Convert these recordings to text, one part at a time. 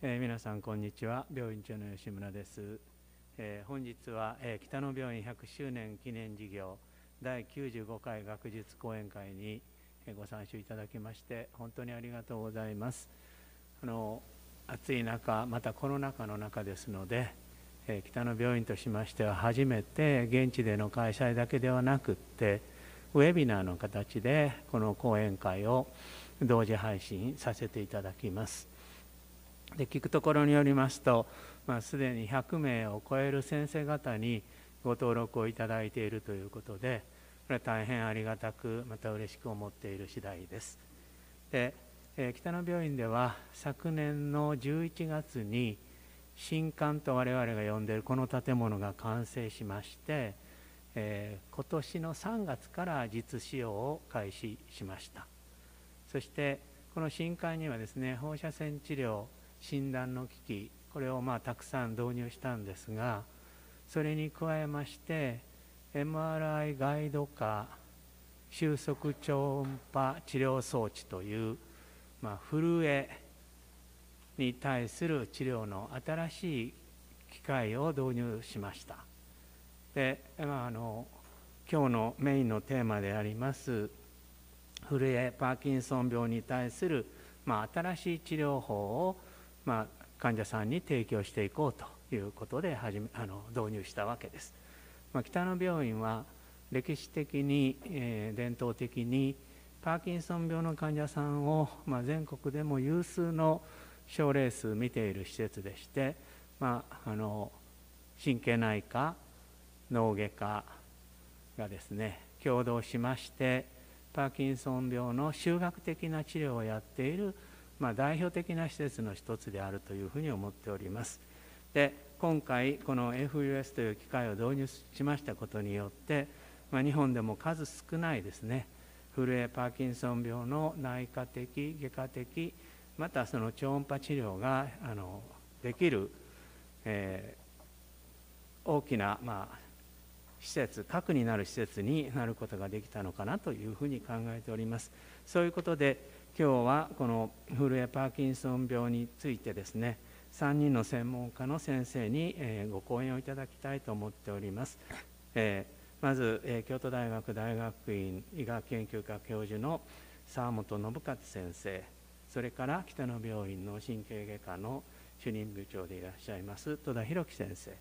えー、皆さんこんにちは病院長の吉村です、えー、本日は、えー、北野病院100周年記念事業第95回学術講演会に、えご参集いただきまして本当にありがとうございますあの暑い中またコロナ禍の中ですので、え北野病院としましては初めて現地での開催だけではなくってウェビナーの形でこの講演会を同時配信させていただきますで聞くところによりますと、まあ、すでに100名を超える先生方にご登録をいただいているということでこれは大変ありがたくまた嬉しく思っている次第ですで、えー、北野病院では昨年の11月に新館と我々が呼んでいるこの建物が完成しまして、えー、今年の3月から実使用を開始しましたそしてこの新館にはですね放射線治療診断の機器これをまあたくさん導入したんですがそれに加えまして MRI ガイド化収束超音波治療装置という、まあ、震えに対する治療の新しい機械を導入しましたで、まあ、あの今日のメインのテーマであります震えパーキンソン病に対する、まあ、新しい治療法をまあ、患者さんに提供していこうということで始めあの導入したわけです。まあ、北野病院は歴史的に、えー、伝統的にパーキンソン病の患者さんを、まあ、全国でも有数の症例数見ている施設でして、まあ、あの神経内科脳外科がですね共同しましてパーキンソン病の修学的な治療をやっているまあ、代表的な施設の一つであるというふうに思っております。で今回この FUS という機械を導入しましたことによって、まあ、日本でも数少ないですね震えパーキンソン病の内科的外科的またその超音波治療があのできる、えー、大きな、まあ、施設核になる施設になることができたのかなというふうに考えております。そういうことで今日はこのフルパーキンソン病についてですね3人の専門家の先生に、えご講演をいただきたいと思っております、えー、まず、え京都大学大学院医学研究科教授の沢本信勝先生それから北野病院の神経外科の主任部長でいらっしゃいます戸田博樹先生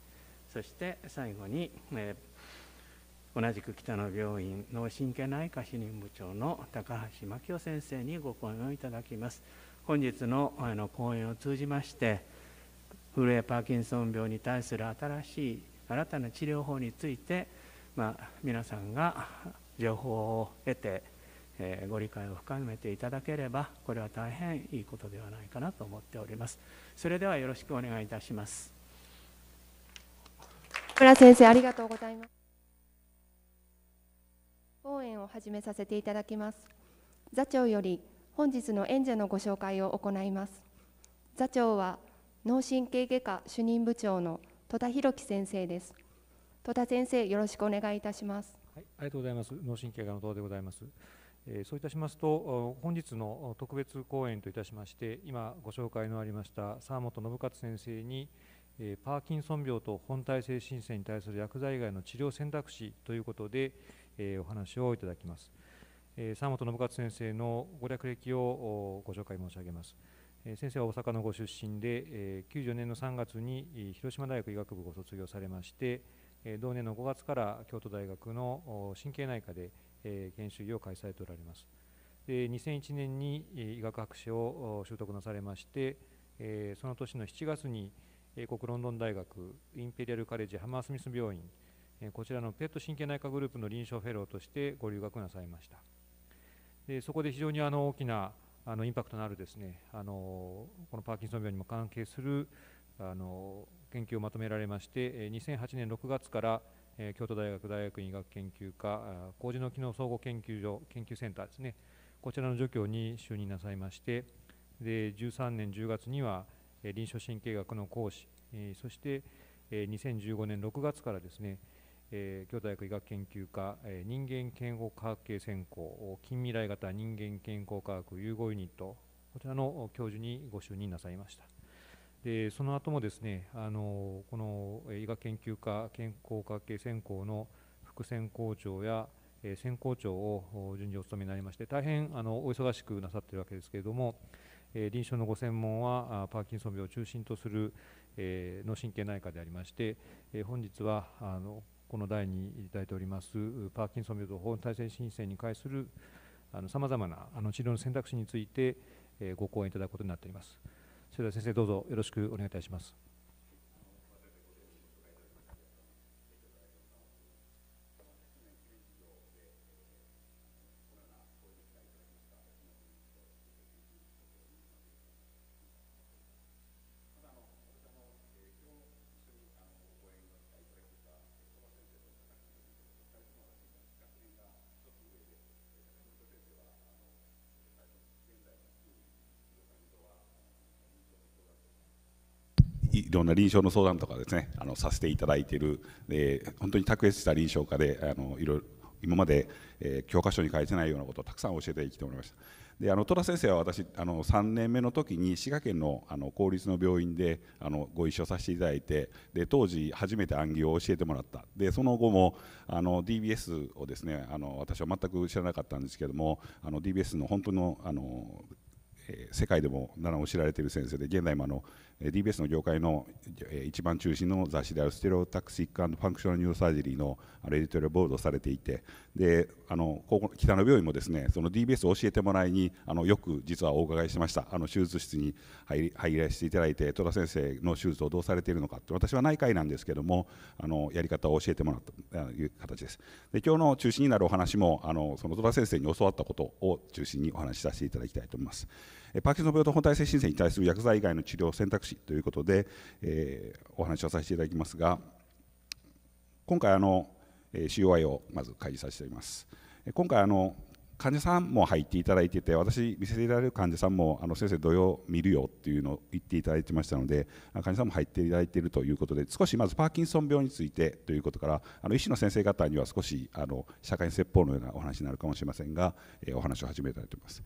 そして最後に、えー同じく北野病院脳神経内科主任部長の高橋真紀夫先生にご講演をいただきます本日の講演を通じましてフルエパーキンソン病に対する新しい新たな治療法について、まあ、皆さんが情報を得て、えー、ご理解を深めていただければこれは大変いいことではないかなと思っておりますそれではよろしくお願いいたします村先生ありがとうございます講演を始めさせていただきます座長より本日の演者のご紹介を行います座長は脳神経外科主任部長の戸田博樹先生です戸田先生よろしくお願いいたしますはい、ありがとうございます脳神経科の戸田でございますえそういたしますと、本日の特別講演といたしまして、今ご紹介のありました沢本信勝先生に、パーキンソン病と本体性心線に対する薬剤以外の治療選択肢ということで、えお話をいただきます。えー、本信勝先生のご略歴をご紹介申し上げます。え先生は大阪のご出身で、え94年の3月に広島大学医学部を卒業されまして、え同年の5月から京都大学の神経内科で、え研修医を開催とておられます。で2001年に医学博士を習得なされまして、えその年の7月に英国ロンドン大学インペリアルカレッジハマースミス病院こちらのペット神経内科グループの臨床フェローとしてご留学なさいましたでそこで非常にあの大きなあのインパクトのあるですねあのこのパーキンソン病にも関係するあの研究をまとめられまして2008年6月から京都大学大学医学研究科麹の機能総合研究所研究センターですねこちらの助教に就任なさいましてで13年10月には臨床神経学の講師そして2015年6月からですねえー、京都大学医学研究科、えー、人間健康科学系専攻近未来型人間健康科学融合ユニットこちらの教授にご就任なさいましたでその後もですねあのこの医学研究科健康科学系専攻の副専攻長や専攻長を順次お務めになりまして大変あのお忙しくなさっているわけですけれども臨床のご専門はパーキンソン病を中心とする脳神経内科でありまして本日はあのこの題にいただいておりますパーキンソン病と法体制申請に関するさまざまなあの治療の選択肢について、えご講演いただくことになっております。それでは先生どうぞよろしくお願いいたします。いろんな臨床の相談とかですねあのさせていただいている、えー、本当に卓越した臨床家であのいろいろ今まで、えー、教科書に書いてないようなことをたくさん教えてきてもらいました。であの戸田先生は私あの3年目の時に滋賀県のあの公立の病院であのご一緒させていただいてで当時初めて暗記を教えてもらったでその後もあの DBS をですねあの私は全く知らなかったんですけどもあの DBS の本当のあの世界でも名を知られている先生で現在もあの DBS の業界の一番中心の雑誌であるステロタクシックファンクショナルニューサージリーのエディトリアルボードをされていてであのこ北野病院もですねその DBS を教えてもらいにあのよく実はお伺いしましたあの手術室に入らせていただいて戸田先生の手術をどうされているのかって私は内科医なんですけどもあのやり方を教えてもらったという形ですで今日の中心になるお話もあのその戸田先生に教わったことを中心にお話しさせていただきたいと思います。パーキンソン病と本体性申請に対する薬剤以外の治療選択肢ということで、えー、お話をさせていただきますが今回あの COI をまず開示させています今回あの患者さんも入っていただいてて私見せていただく患者さんもあの先生土曜見るよっていうのを言っていただいてましたので患者さんも入っていただいているということで少しまずパーキンソン病についてということからあの医師の先生方には少しあの社会説法のようなお話になるかもしれませんが、えお話を始めたいと思います。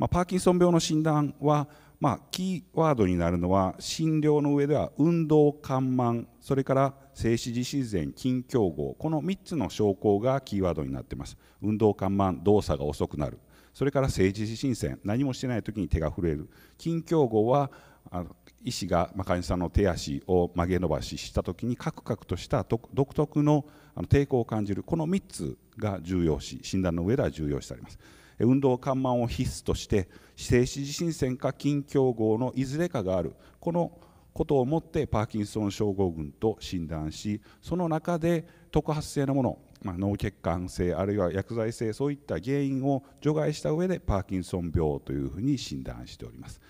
まあ、パーキンソン病の診断は、まあ、キーワードになるのは診療の上では運動緩慢それから静止自自然筋競合この3つの症候がキーワードになっています運動緩慢動作が遅くなるそれから政治自身線何もしてない時に手が震える筋競合は医師が患者さんの手足を曲げ伸ばしした時にカクカクとした独特の抵抗を感じるこの3つが重要視診断の上では重要視されます。運動緩慢を必須として静止地震線か筋強合のいずれかがあるこのことをもってパーキンソン症候群と診断しその中で特発性のもの、まあ、脳血管性あるいは薬剤性そういった原因を除外した上でパーキンソン病というふうに診断しております。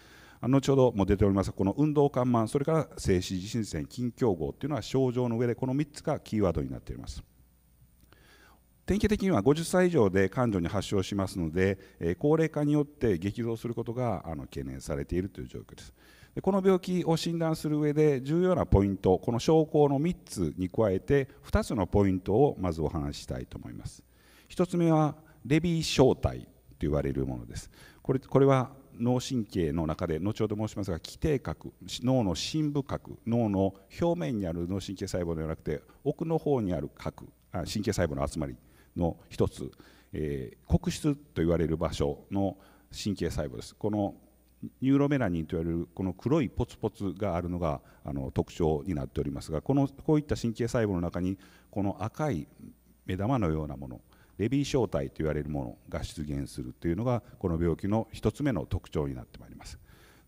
後ほども出ておりますこの運動緩慢それから静止地震線筋強合というのは症状の上でこの3つがキーワードになっております。典型的には50歳以上で感情に発症しますので、え高齢化によって激増することがあの懸念されているという状況です。でこの病気を診断する上で重要なポイントこの症候の3つに加えて2つのポイントをまずお話ししたいと思います1つ目はレビー小体と言われるものですこれこれは脳神経の中で後ほど申しますが基底核脳の深部核脳の表面にある脳神経細胞ではなくて奥の方にある核神経細胞の集まりの一つ、えー、黒質と言われる場所の神経細胞です。このニューロメラニンといわれるこの黒いポツポツがあるのがあの特徴になっておりますがこのこういった神経細胞の中にこの赤い目玉のようなものレビー小体と言われるものが出現するというのがこの病気の1つ目の特徴になってまいります。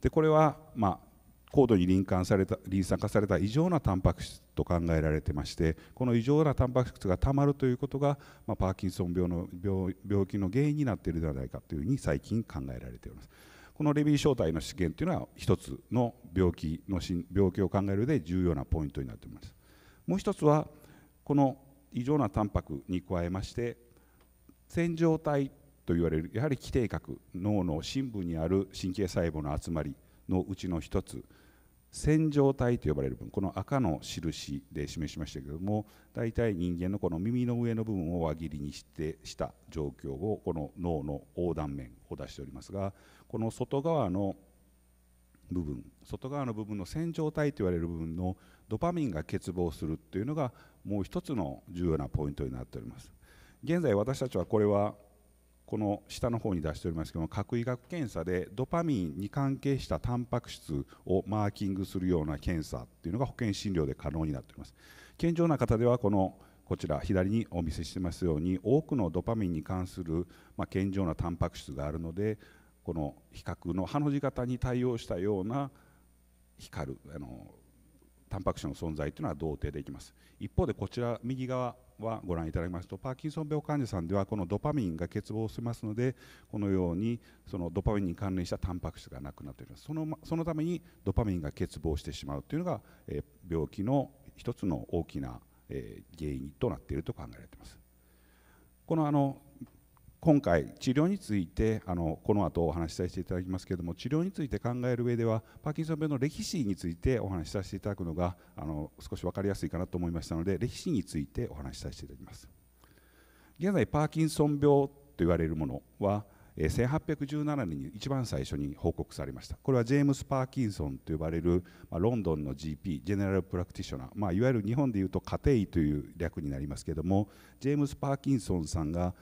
でこれは、まあ、高度に臨換された輪酸化された異常なタンパク質と考えられてましてこの異常なタンパク質がたまるということが、まあ、パーキンソン病の病気の原因になっているではないかというふうに最近考えられております。このレビー小体の試験というのは一つの病気の病気を考える上で重要なポイントになっています。もう一つはこの異常なタンパクに加えまして線状体と言われるやはり基底核脳の深部にある神経細胞の集まりのうちの一つ線状体と呼ばれる部分この赤の印で示しましたけれども大体人間のこの耳の上の部分を輪切りにしてした状況をこの脳の横断面を出しておりますがこの外側の部分外側の部分の線状体と言われる部分のドパミンが欠乏するというのがもう一つの重要なポイントになっております現在私たちはこれはこの下の方に出しておりますけども核医学検査でドパミンに関係したタンパク質をマーキングするような検査っていうのが保険診療で可能になっております健常な方ではこのこちら左にお見せしてますように多くのドパミンに関する、ま健常なタンパク質があるのでこの比較のハの字型に対応したような光るあのタンパク質の存在というのは同定できます一方でこちら右側はご覧いただきますとパーキンソン病患者さんではこのドパミンが欠乏しますのでこのようにそのドパミンに関連したタンパク質がなくなっていますそのそのためにドパミンが欠乏してしまうというのが、え病気の一つの大きな、え原因となっていると考えられていますこのあの今回治療についてあのこの後お話しさせていただきますけれども治療について考える上ではパーキンソン病の歴史についてお話しさせていただくのがあの少し分かりやすいかなと思いましたので歴史についてお話しさせていただきます現在パーキンソン病と言われるものは1817年に一番最初に報告されましたこれはジェームス・パーキンソンと呼ばれる、まあ、ロンドンの GP ジェネラル・プラクティショナー、まあ、いわゆる日本でいうと家庭医という略になりますけれどもジェームス・パーキンソンさんが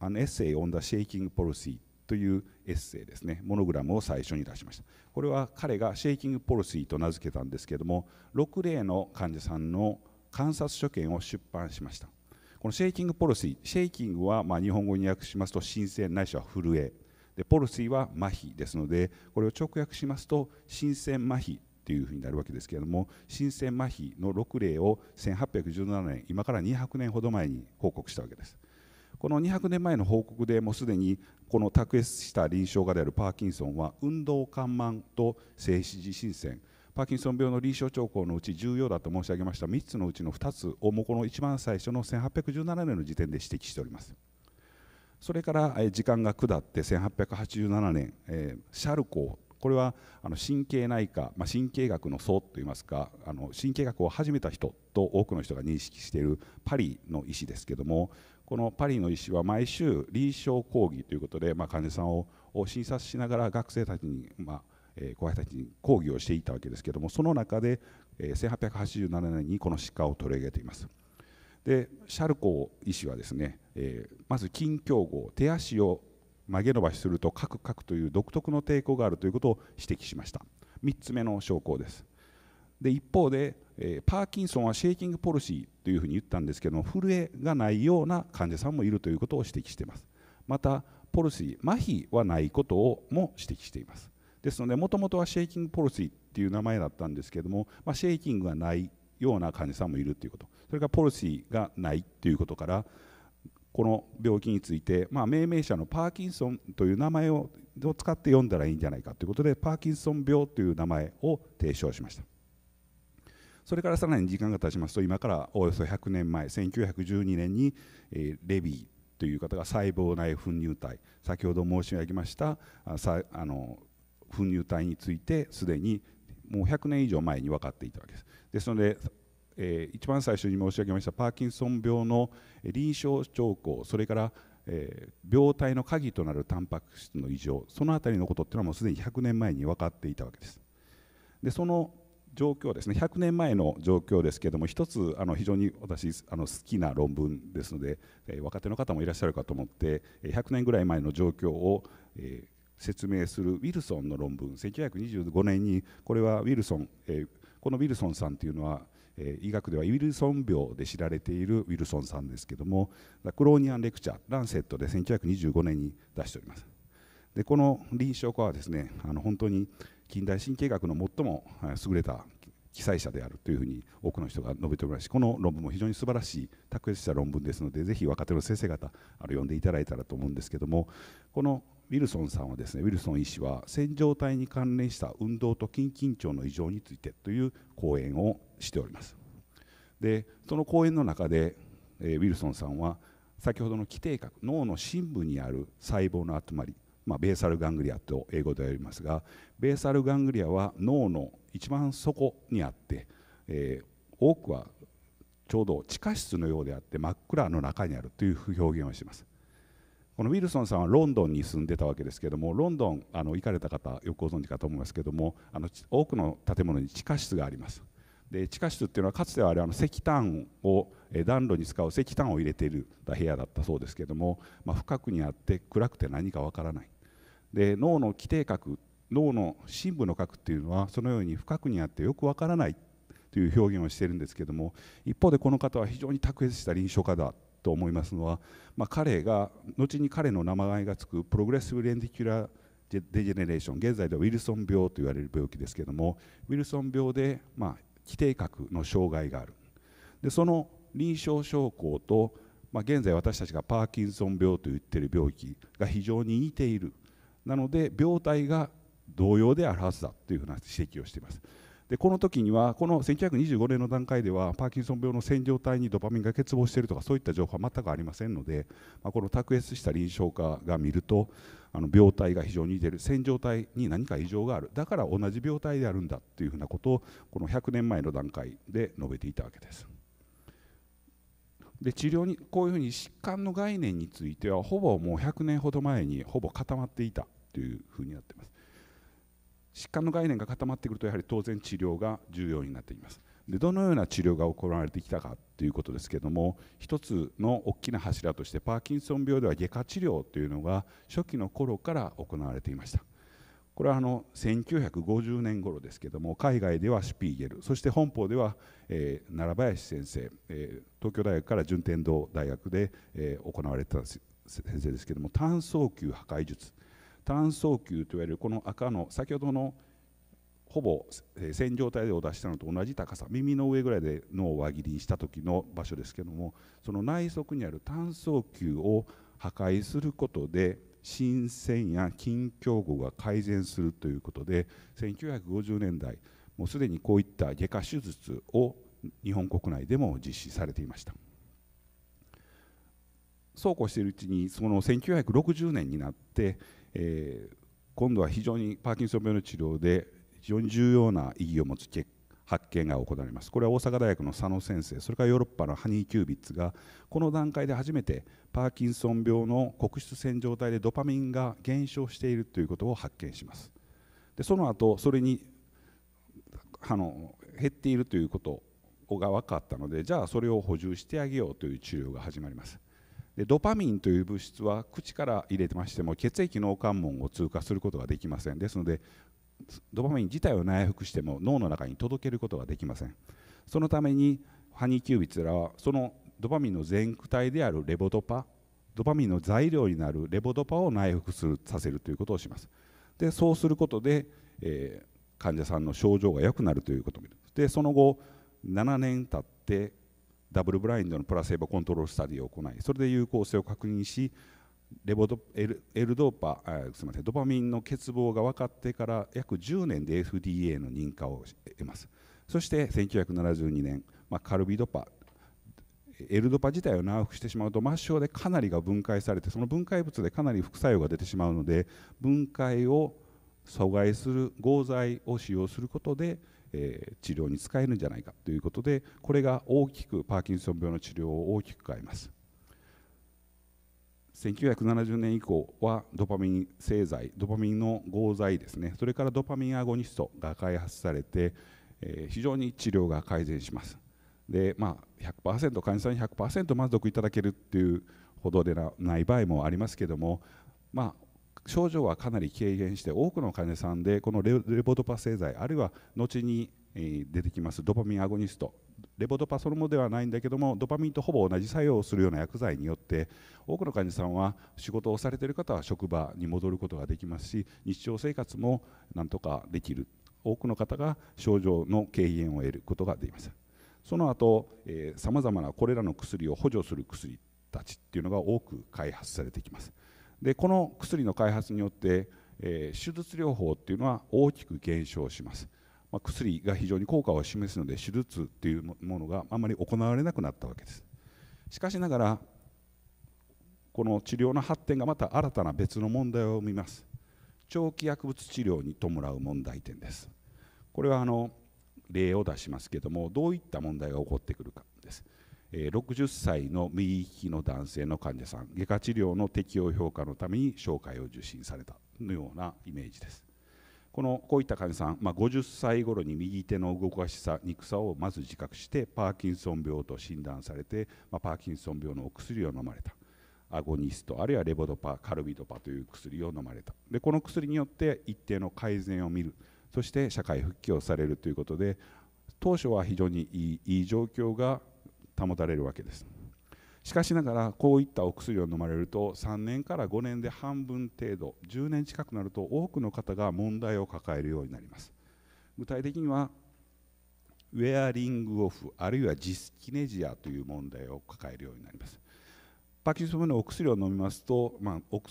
An Essay on the Shaking Policy というエッセイですね、モノグラムを最初に出しました。これは彼がシェイキングポリシーと名付けたんですけども、6例の患者さんの観察所見を出版しました。このシェイキングポリシー、シェイキングはま日本語に訳しますと、新鮮ないしは震え、でポリシーは麻痺ですので、これを直訳しますと、新鮮麻痺というふうになるわけですけれども、新鮮麻痺の6例を1817年、今から200年ほど前に報告したわけです。この200年前の報告でもうすでにこの卓越した臨床画であるパーキンソンは運動緩慢と静止時心線パーキンソン病の臨床兆候のうち重要だと申し上げました3つのうちの2つをもうこの一番最初の1817年の時点で指摘しております。それから時間が下って1887年、えシャルコーこれはあの神経内科、まあ、神経学の層といいますかあの神経学を始めた人と多くの人が認識しているパリの医師ですけどもこのパリの医師は毎週臨床講義ということで、まあ、患者さんを診察しながら学生たちに、まあえ後輩たちに講義をしていたわけですけどもその中で、え1887年にこの疾患を取り上げています。でシャルコー医師はですね、えまず近況号手足を曲げ伸ばしするとカクカクという独特の抵抗があるということを指摘しました3つ目の証拠ですで一方で、えパーキンソンはシェイキングポルシーというふうに言ったんですけども震えがないような患者さんもいるということを指摘していますまたポルシー麻痺はないことをも指摘していますですのでもともとはシェイキングポルシーという名前だったんですけども、まあ、シェイキングがないような患者さんもいるということそれからポルシーがないということからこの病気について、まあ、命名者のパーキンソンという名前を使って読んだらいいんじゃないかということでパーキンソン病という名前を提唱しました。それからさらに時間が経ちますと今からおよそ100年前1912年に、えレビーという方が細胞内噴入体先ほど申し上げましたあさあの粉入体についてすでにもう100年以上前に分かっていたわけです。ですのでえー、一番最初に申し上げましたパーキンソン病の臨床兆候それから、えー、病態の鍵となるタンパク質の異常その辺りのことっていうのはもうすでに100年前に分かっていたわけです。でその状況ですね100年前の状況ですけれども一つあの非常に私あの好きな論文ですので、えー、若手の方もいらっしゃるかと思って100年ぐらい前の状況を、えー、説明するウィルソンの論文1925年にこれはウィルソン、えー、このウィルソンさんというのは、えー、医学ではウィルソン病で知られているウィルソンさんですけれどもクローニアンレクチャーランセットで1925年に出しておりますでこの臨床化はですねあの本当に近代神経学の最も優れた記載者であるというふうに多くの人が述べておりますしこの論文も非常に素晴らしい卓越した論文ですのでぜひ若手の先生方あの読んでいただいたらと思うんですけどもこのウィルソンさんはですねウィルソン医師は線状体に関連した運動と筋緊張の異常についてという講演をしておりますでその講演の中で、えー、ウィルソンさんは先ほどの基底核脳の深部にある細胞の集まりまあ、ベーサルガングリアと英語で呼びますがベーサルガングリアは脳の一番底にあって、えー、多くはちょうど地下室のようであって真っ暗の中にあるという表現をしますこのウィルソンさんはロンドンに住んでたわけですけどもロンドンあの行かれた方よくご存知かと思いますけどもあの多くの建物に地下室がありますで地下室っていうのはかつてはあれあの石炭を暖炉に使う石炭を入れている部屋だったそうですけども、まあ、深くにあって暗くて何かわからないで脳の基底核脳の深部の核っていうのはそのように深くにあってよくわからないという表現をしているんですけども一方でこの方は非常に卓越した臨床家だと思いますのは、まあ、彼が後に彼の名前が付くプログレッシブ・レンディキュラーデジェネレーション現在ではウィルソン病と言われる病気ですけどもウィルソン病で、まあ、基底核の障害があるでその臨床症候と、まあ、現在私たちがパーキンソン病と言っている病気が非常に似ているなので病態が同様であるはずだというふうな指摘をしています。でこの時にはこの1925年の段階ではパーキンソン病の線状体にドパミンが欠乏しているとかそういった情報は全くありませんので、まあ、この卓越した臨床家が見るとあの病態が非常に似ている線状体に何か異常があるだから同じ病態であるんだというふうなことをこの100年前の段階で述べていたわけです。で治療にこういうふうに疾患の概念についてはほぼもう100年ほど前にほぼ固まっていたというふうになっています疾患の概念が固まってくるとやはり当然治療が重要になっていますでどのような治療が行われてきたかということですけども一つの大きな柱としてパーキンソン病では外科治療というのが初期の頃から行われていましたこれはあの1950年頃ですけども海外ではシュピーゲルそして本邦では、えー、奈良林先生、えー、東京大学から順天堂大学で、えー、行われた先生ですけども単層球破壊術単層球といわれるこの赤の先ほどのほぼ線状体でお出したのと同じ高さ耳の上ぐらいで脳を輪切りにした時の場所ですけどもその内側にある単層球を破壊することで新鮮や近況後が改善するということで1950年代もうすでにこういった外科手術を日本国内でも実施されていましたそうこうしているうちにその1960年になって、えー、今度は非常にパーキンソン病の治療で非常に重要な意義を持つ結発見が行われますこれは大阪大学の佐野先生それからヨーロッパのハニー・キュービッツがこの段階で初めてパーキンソン病の黒質線状態でドパミンが減少しているということを発見しますでその後それにあの減っているということが分かったのでじゃあそれを補充してあげようという治療が始まりますでドパミンという物質は口から入れてましても血液脳関門を通過することができませんですのでドパミン自体を内服しても脳の中に届けることができませんそのためにハニーキュービッツらはそのドパミンの全駆体であるレボドパドパミンの材料になるレボドパを内服するさせるということをしますでそうすることで、えー、患者さんの症状が良くなるということでその後7年経ってダブルブラインドのプラセーボコントロールスタディを行いそれで有効性を確認しレボドエルエルドーパあすみませんドパミンの欠乏が分かってから約10年で FDA の認可を得ますそして1972年、まあ、カルビドパエルドパ自体を長服してしまうと末梢でかなりが分解されてその分解物でかなり副作用が出てしまうので分解を阻害する合剤を使用することで、えー、治療に使えるんじゃないかということでこれが大きくパーキンソン病の治療を大きく変えます1970年以降はドパミン製剤ドパミンの合剤ですねそれからドパミンアゴニストが開発されて、えー、非常に治療が改善しますで、まあ、100%患者さんに100%満足いただけるっていうほどでない場合もありますけども、まあ、症状はかなり軽減して多くの患者さんでこのレボドパ製剤あるいは後に出てきますドパミンアゴニストレボドパそのものではないんだけどもドパミンとほぼ同じ作用をするような薬剤によって多くの患者さんは仕事をされている方は職場に戻ることができますし日常生活もなんとかできる多くの方が症状の軽減を得ることができますその後さまざまなこれらの薬を補助する薬たちっていうのが多く開発されてきますでこの薬の開発によって、えー、手術療法っていうのは大きく減少しますまあ、薬が非常に効果を示すので手術っていうものがあまり行われなくなったわけですしかしながらこの治療の発展がまた新たな別の問題を生みます長期薬物治療に伴う問題点ですこれはあの例を出しますけどもどういった問題が起こってくるかです60歳の右利きの男性の患者さん外科治療の適用評価のために紹介を受診されたのようなイメージですこのこういった患者さん、まあ、50歳頃に右手の動かしさ憎さをまず自覚してパーキンソン病と診断されて、まあ、パーキンソン病のお薬を飲まれたアゴニストあるいはレボドパカルビドパという薬を飲まれたでこの薬によって一定の改善を見るそして社会復帰をされるということで当初は非常にいい状況が保たれるわけです。しかしながらこういったお薬を飲まれると3年から5年で半分程度10年近くなると多くの方が問題を抱えるようになります具体的にはウェアリングオフあるいはジスキネジアという問題を抱えるようになりますパキンソンのお薬を飲みますと、まあ、お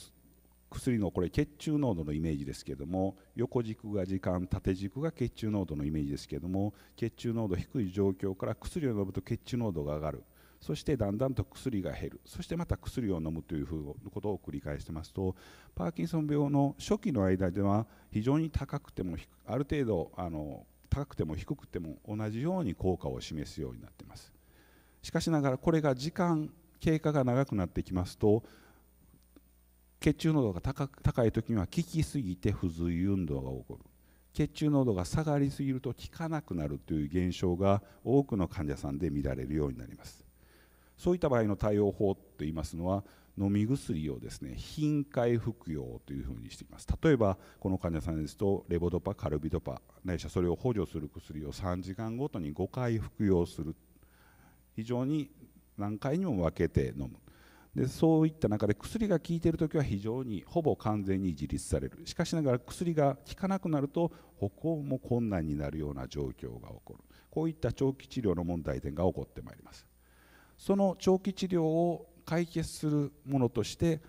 薬のこれ血中濃度のイメージですけれども横軸が時間縦軸が血中濃度のイメージですけれども血中濃度低い状況から薬を飲むと血中濃度が上がるそしてだんだんと薬が減るそしてまた薬を飲むというふうことを繰り返してますとパーキンソン病の初期の間では非常に高くてもある程度あの高くても低くても同じように効果を示すようになっていますしかしながらこれが時間経過が長くなってきますと血中濃度が高い時には効きすぎて不随運動が起こる血中濃度が下がりすぎると効かなくなるという現象が多くの患者さんで見られるようになりますそういった場合の対応法といいますのは飲み薬をですね頻回服用というふうにしています例えばこの患者さんですとレボドパカルビドパないしはそれを補助する薬を3時間ごとに5回服用する非常に何回にも分けて飲むでそういった中で薬が効いている時は非常にほぼ完全に自立されるしかしながら薬が効かなくなると歩行も困難になるような状況が起こるこういった長期治療の問題点が起こってまいりますその長期治療を解決するものとして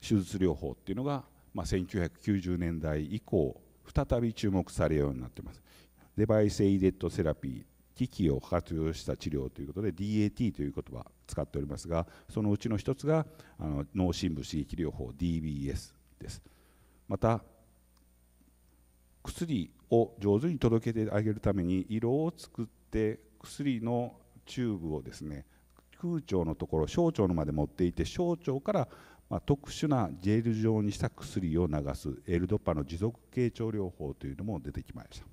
手術療法っていうのが、まあ、1990年代以降再び注目されるようになってますデバイスエイデッドセラピー機器を活用した治療ということで DAT という言葉を使っておりますがそのうちの一つがあの脳深部刺激療法 DBS ですまた薬を上手に届けてあげるために色を作って薬のチューブをですね空調のところ小腸のまで持っていて小腸からまあ、特殊なジェル状にした薬を流すエルドパの持続経腸療法というのも出てきました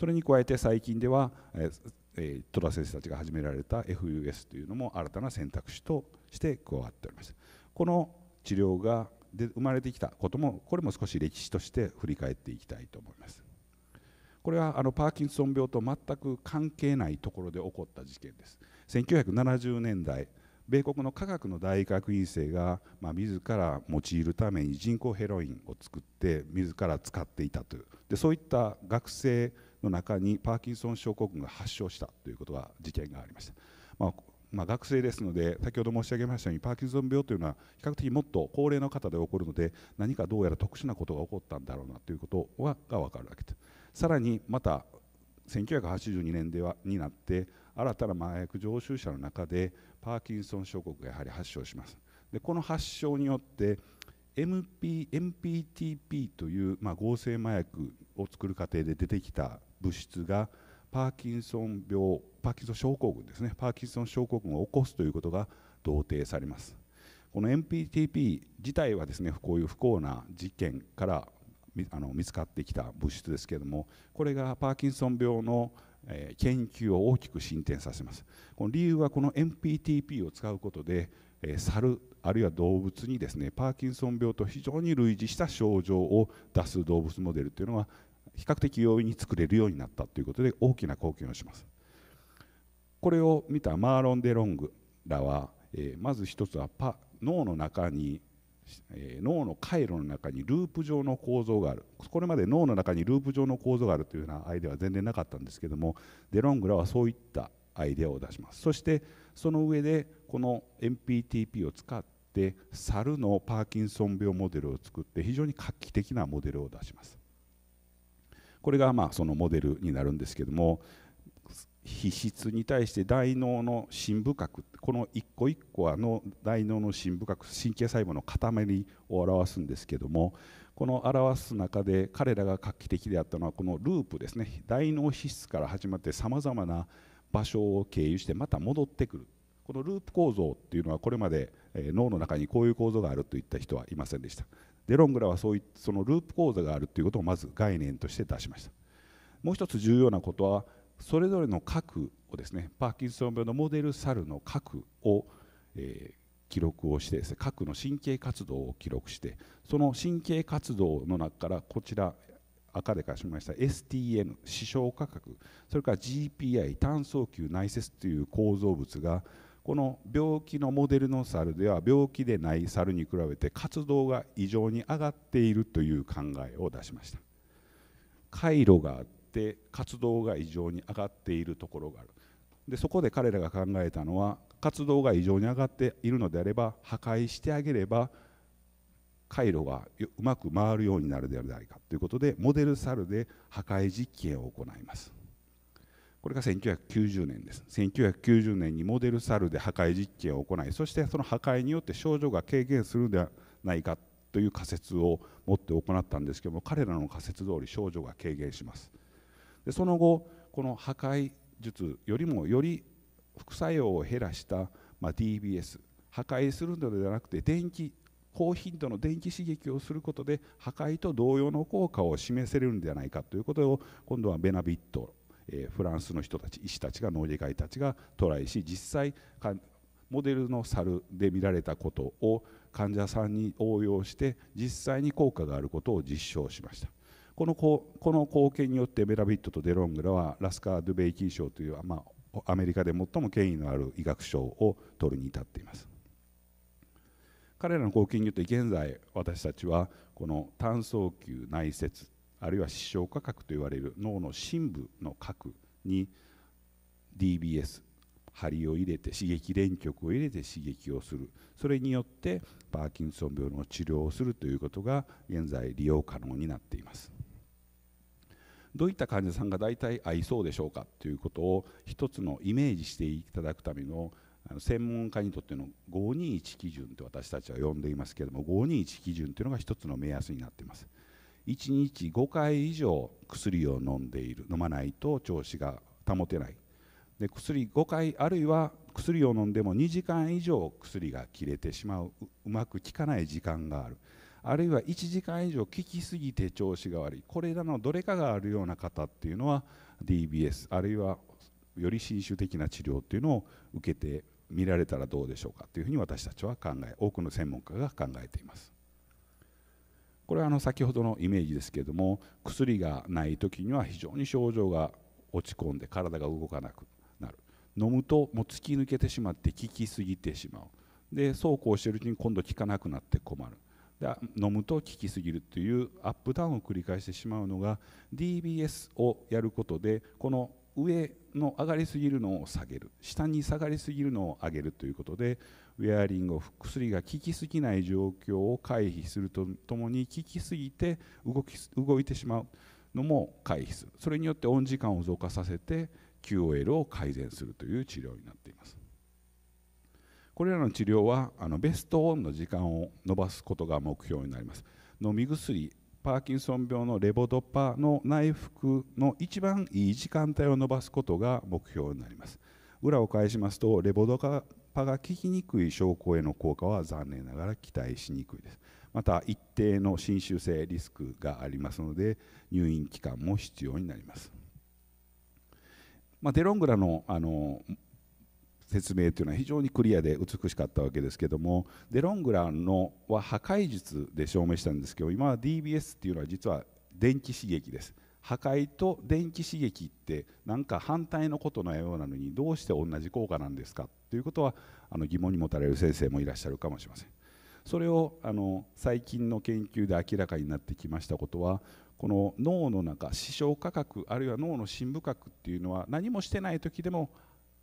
それに加えて最近では、ええ戸田先生たちが始められた FUS というのも新たな選択肢として加わっておりますこの治療がで生まれてきたこともこれも少し歴史として振り返っていきたいと思いますこれはあのパーキンソン病と全く関係ないところで起こった事件です1970年代米国の科学の大学院生が、まあ、自ら用いるために人工ヘロインを作って自ら使っていたというでそういった学生の中にパーキンソン症候群が発症したということが事件がありました。まあまあ、学生ですので先ほど申し上げましたようにパーキンソン病というのは比較的もっと高齢の方で起こるので何かどうやら特殊なことが起こったんだろうなということはが分かるわけですさらにまた1982年ではになって新たな麻薬常習者の中でパーキンソン症候群がやはり発症しますでこの発症によって MP MPTP という、まあ、合成麻薬を作る過程で出てきた物質がパーキンソン病パーキンソン症候群ですねパーキンソン症候群を起こすということが同定されますこの MPTP 自体はですねこういう不幸な事件からあの見つかってきた物質ですけれどもこれがパーキンソン病のえ研究を大きく進展させますこの理由はこの MPTP を使うことで、え猿あるいは動物にですねパーキンソン病と非常に類似した症状を出す動物モデルというのは比較的容易に作れるようになったということで大きな貢献をしますこれを見たマーロン・デ・ロングらは、えまず一つは脳の中にえ脳の回路の中にループ状の構造があるこれまで脳の中にループ状の構造があるというようなアイデアは全然なかったんですけどもデロングラはそういったアイデアを出しますそしてその上でこの MPTP を使って猿のパーキンソン病モデルを作って非常に画期的なモデルを出しますこれがまあそのモデルになるんですけども皮質に対して大脳の深部核この一個一個はの大脳の深部核神経細胞の塊を表すんですけどもこの表す中で彼らが画期的であったのはこのループですね大脳皮質から始まってさまざまな場所を経由してまた戻ってくるこのループ構造っていうのはこれまで脳の中にこういう構造があるといった人はいませんでしたデロングラはそういそのループ構造があるということをまず概念として出しましたもう一つ重要なことはそれぞれの核をですねパーキンソン病のモデルサルの核を、えー、記録をしてですね核の神経活動を記録してその神経活動の中からこちら赤でかしました STN 視床価格それから GPI 炭素球内節という構造物がこの病気のモデルの猿では病気でない猿に比べて活動が異常に上がっているという考えを出しました回路があって活動が異常に上がっているところがあるでそこで彼らが考えたのは活動が異常に上がっているのであれば破壊してあげれば回路がうまく回るようになるではないかということでモデルサルで破壊実験を行いますこれが1990年です1990年にモデルサルで破壊実験を行いそしてその破壊によって症状が軽減するのではないかという仮説を持って行ったんですけども彼らの仮説通り症状が軽減しますでその後この破壊術よりもより副作用を減らした、まあ、DBS 破壊するのではなくて電気高頻度の電気刺激をすることで破壊と同様の効果を示せるんではないかということを今度はベナビット、えー、フランスの人たち医師たちが脳外科医たちがトライし実際モデルの猿で見られたことを患者さんに応用して実際に効果があることを実証しました。このこの貢献によってメラビットとデロングラはラスカー・ドゥベイキー賞という、まあ、アメリカで最も権威のある医学賞を取るに至っています彼らの貢献によって現在私たちはこの単層球内接あるいは視床下核といわれる脳の深部の核に DBS 針を入れて刺激連極を入れて刺激をするそれによってパーキンソン病の治療をするということが現在利用可能になっていますどういった患者さんが大体合いそうでしょうかということを一つのイメージしていただくための専門家にとっての521基準って私たちは呼んでいますけれども521基準というのが一つの目安になっています1日5回以上薬を飲んでいる飲まないと調子が保てないで薬5回あるいは薬を飲んでも2時間以上薬が切れてしまううまく効かない時間があるあるいは1時間以上聞きすぎて調子が悪いこれらのどれかがあるような方っていうのは DBS あるいはより新種的な治療っていうのを受けてみられたらどうでしょうかというふうに私たちは考え多くの専門家が考えています。これはあの先ほどのイメージですけれども薬がない時には非常に症状が落ち込んで体が動かなくなる飲むともう突き抜けてしまって効きすぎてしまうでそうこうしてるうちに今度効かなくなって困る飲むと効きすぎるというアップダウンを繰り返してしまうのが DBS をやることでこの上の上がりすぎるのを下げる下に下がりすぎるのを上げるということでウェアリングを薬が効きすぎない状況を回避するとともに効きすぎて動き動いてしまうのも回避するそれによって音時間を増加させて QOL を改善するという治療になっています。これらの治療はあのベストオンの時間を延ばすことが目標になります飲み薬パーキンソン病のレボドパの内服の一番いい時間帯を延ばすことが目標になります裏を返しますとレボドパが効きにくい症候への効果は残念ながら期待しにくいですまた一定の侵襲性リスクがありますので入院期間も必要になりますまあ、デロングラのあの説明というのは非常にクリアで美しかったわけですけどもデロングランのは破壊術で証明したんですけど今は DBS っていうのは実は電気刺激です破壊と電気刺激ってなんか反対のことのようなのにどうして同じ効果なんですかということはあの疑問に持たれる先生もいらっしゃるかもしれませんそれをあの最近の研究で明らかになってきましたことはこの脳の中視床下核あるいは脳の深部核っていうのは何もしてない時でも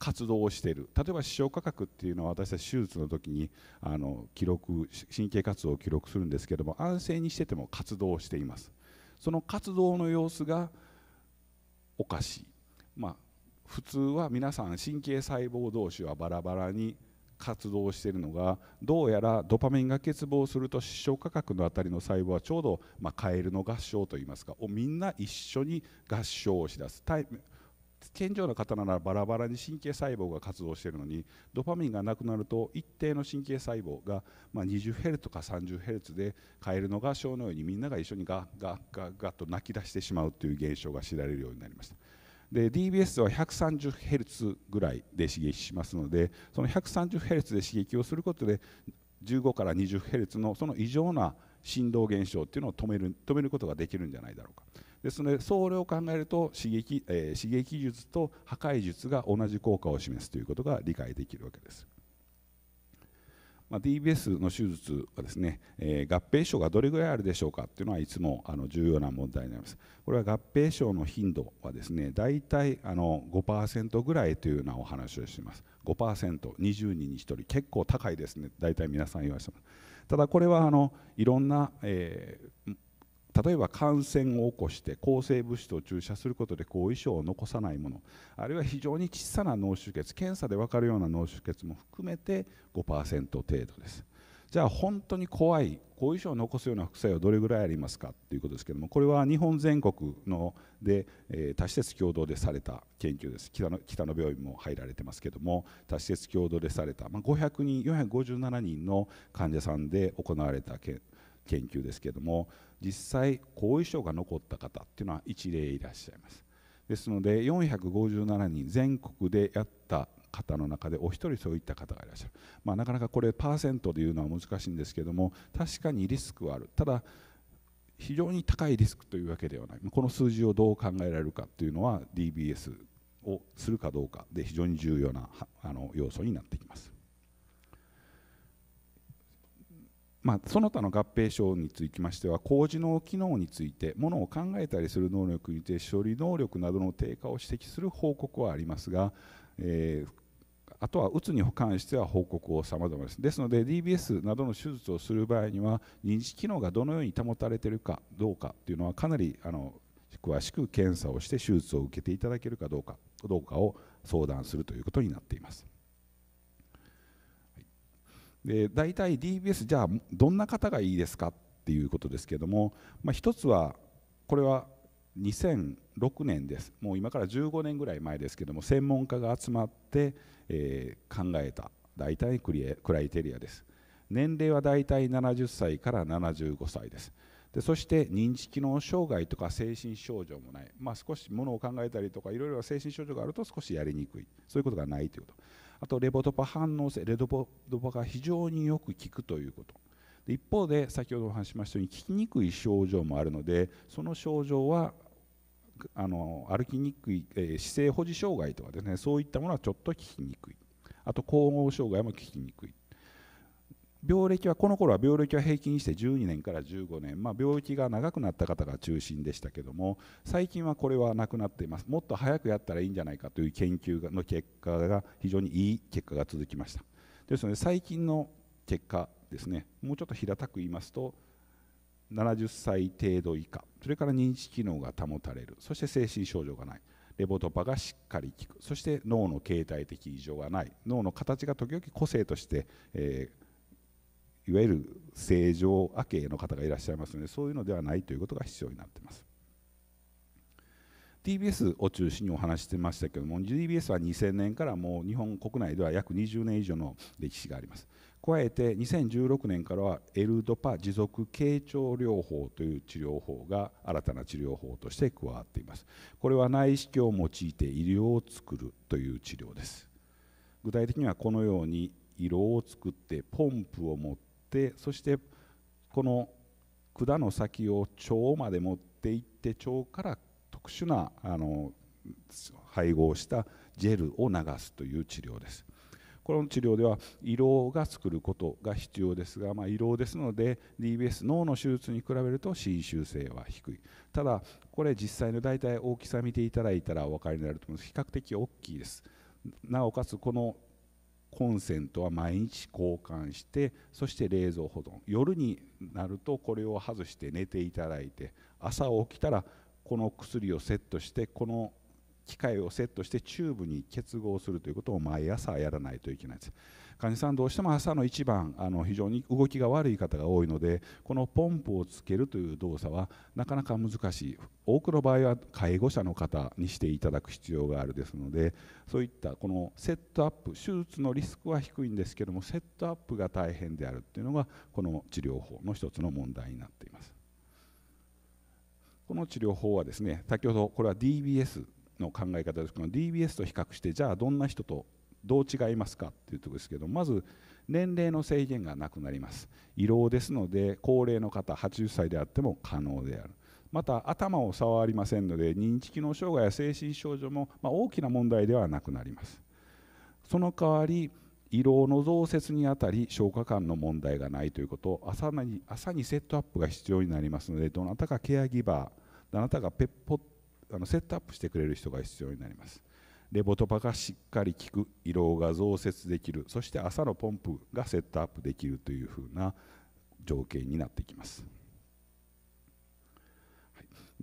活動をしている例えば視床価格っていうのは私たち手術の時にあの記録神経活動を記録するんですけども安静にしてても活動をしていますその活動の様子がおかしいまあ普通は皆さん神経細胞同士はバラバラに活動しているのがどうやらドパミンが欠乏すると視床価格のあたりの細胞はちょうど、まあ、カエルの合唱といいますかをみんな一緒に合唱をしだす健常な方ならバラバラに神経細胞が活動しているのにドパミンがなくなると一定の神経細胞が、まあ、20Hz か 30Hz で変えるのが小のようにみんなが一緒にガッガッガッガッと泣き出してしまうという現象が知られるようになりました。で DBS は 130Hz ぐらいで刺激しますのでその 130Hz で刺激をすることで15から 20Hz のその異常な振動現象っていうのを止める止めることができるんじゃないだろうか。ですのでそれを考えると刺激,、えー、刺激術と破壊術が同じ効果を示すということが理解できるわけです。まあ、DBS の手術はですね、えー、合併症がどれぐらいあるでしょうかっていうのはいつもあの重要な問題になります。これは合併症の頻度はですね、大体あの5%ぐらいというようなお話をしてます。5%、20人に1人、結構高いですね、大体皆さん言わせてます。ただこれはあのいろんな、えー、例えば感染を起こして抗生物質を注射することで後遺症を残さないものあるいは非常に小さな脳出血検査で分かるような脳出血も含めて5%程度ですじゃあ本当に怖い後遺症を残すような副作用はどれぐらいありますかということですけどもこれは日本全国ので、えー、多施設共同でされた研究です北の北の病院も入られてますけども多施設共同でされた、まあ、500人457人の患者さんで行われた究研究ですけども実際後遺症が残った方っていうのは一例いらっしゃいますですので457人全国でやった方の中でお一人そういった方がいらっしゃる、まあ、なかなかこれパーセントで言うのは難しいんですけども確かにリスクはあるただ非常に高いリスクというわけではないこの数字をどう考えられるかというのは DBS をするかどうかで非常に重要なあの要素になってきます。まあ、その他の合併症につきましては高次脳機能についてものを考えたりする能力にて処理能力などの低下を指摘する報告はありますが、えー、あとはうつに関しては報告を様々ですですので DBS などの手術をする場合には認知機能がどのように保たれているかどうかというのはかなりあの詳しく検査をして手術を受けていただけるかどうかどうかを相談するということになっています。で大体 DBS じゃあどんな方がいいですかっていうことですけども、まあ、一つはこれは2006年ですもう今から15年ぐらい前ですけども専門家が集まって、えー、考えた大体クリエクライテリアです年齢は大体70歳から75歳ですでそして認知機能障害とか精神症状もない、まあ、少しものを考えたりとかいろいろ精神症状があると少しやりにくいそういうことがないということあとレボドパ反応性レボドパが非常によく効くということ一方で先ほどお話しましたように効きにくい症状もあるのでその症状はあの歩きにくい、えー、姿勢保持障害とかですねそういったものはちょっと効きにくいあと高合障害も効きにくい病歴はこの頃は病歴は平均して12年から15年、まあ、病気が長くなった方が中心でしたけども最近はこれはなくなっていますもっと早くやったらいいんじゃないかという研究の結果が非常にいい結果が続きましたですので最近の結果ですねもうちょっと平たく言いますと70歳程度以下それから認知機能が保たれるそして精神症状がないレボトパがしっかり効くそして脳の形態的異常がない脳の形が時々個性として、えー、いわゆる正常ア系の方がいらっしゃいますのでそういうのではないということが必要になっています TBS を中心にお話してましたけども TBS は2000年からもう日本国内では約20年以上の歴史があります加えて2016年からはエルドパ持続傾腸療法という治療法が新たな治療法として加わっていますこれは内視鏡を用いて医療を作るという治療です具体的にはこのように色を作ってポンプを持ってってそしてこの管の先を腸まで持っていって腸から特殊なあの配合したジェルを流すという治療です。この治療では胃ろうが作ることが必要ですが、まあ、胃ろうですので DBS 脳の手術に比べると侵襲性は低いただこれ実際の大体大きさ見ていただいたらお分かりになると思います比較的大きいですなおかつこのコンセントは毎日交換してそして冷蔵保存夜になるとこれを外して寝ていただいて朝起きたらこの薬をセットしてこの機械をセットしてチューブに結合するということを毎朝やらないといけないです患者さんどうしても朝の一番あの非常に動きが悪い方が多いのでこのポンプをつけるという動作はなかなか難しい多くの場合は介護者の方にしていただく必要があるですのでそういったこのセットアップ手術のリスクは低いんですけどもセットアップが大変であるというのがこの治療法の一つの問題になっています。この治療法はですね先ほどこれは DBS の考え方ですけど DBS と比較してじゃあどんな人とどう違いますかっていうとこですけどまず年齢の制限がなくなります胃ろうですので高齢の方80歳であっても可能であるまた頭を触りませんので認知機能障害や精神症状も、まあ、大きな問題ではなくなりますその代わり胃ろうの増設にあたり消化管の問題がないということ朝に朝にセットアップが必要になりますのでどなたかケアギバーどなたかペッポあのセットアップしてくれる人が必要になりますレボトパがしっかり効く胃ろうが増設できるそして朝のポンプがセットアップできるというふうな条件になってきます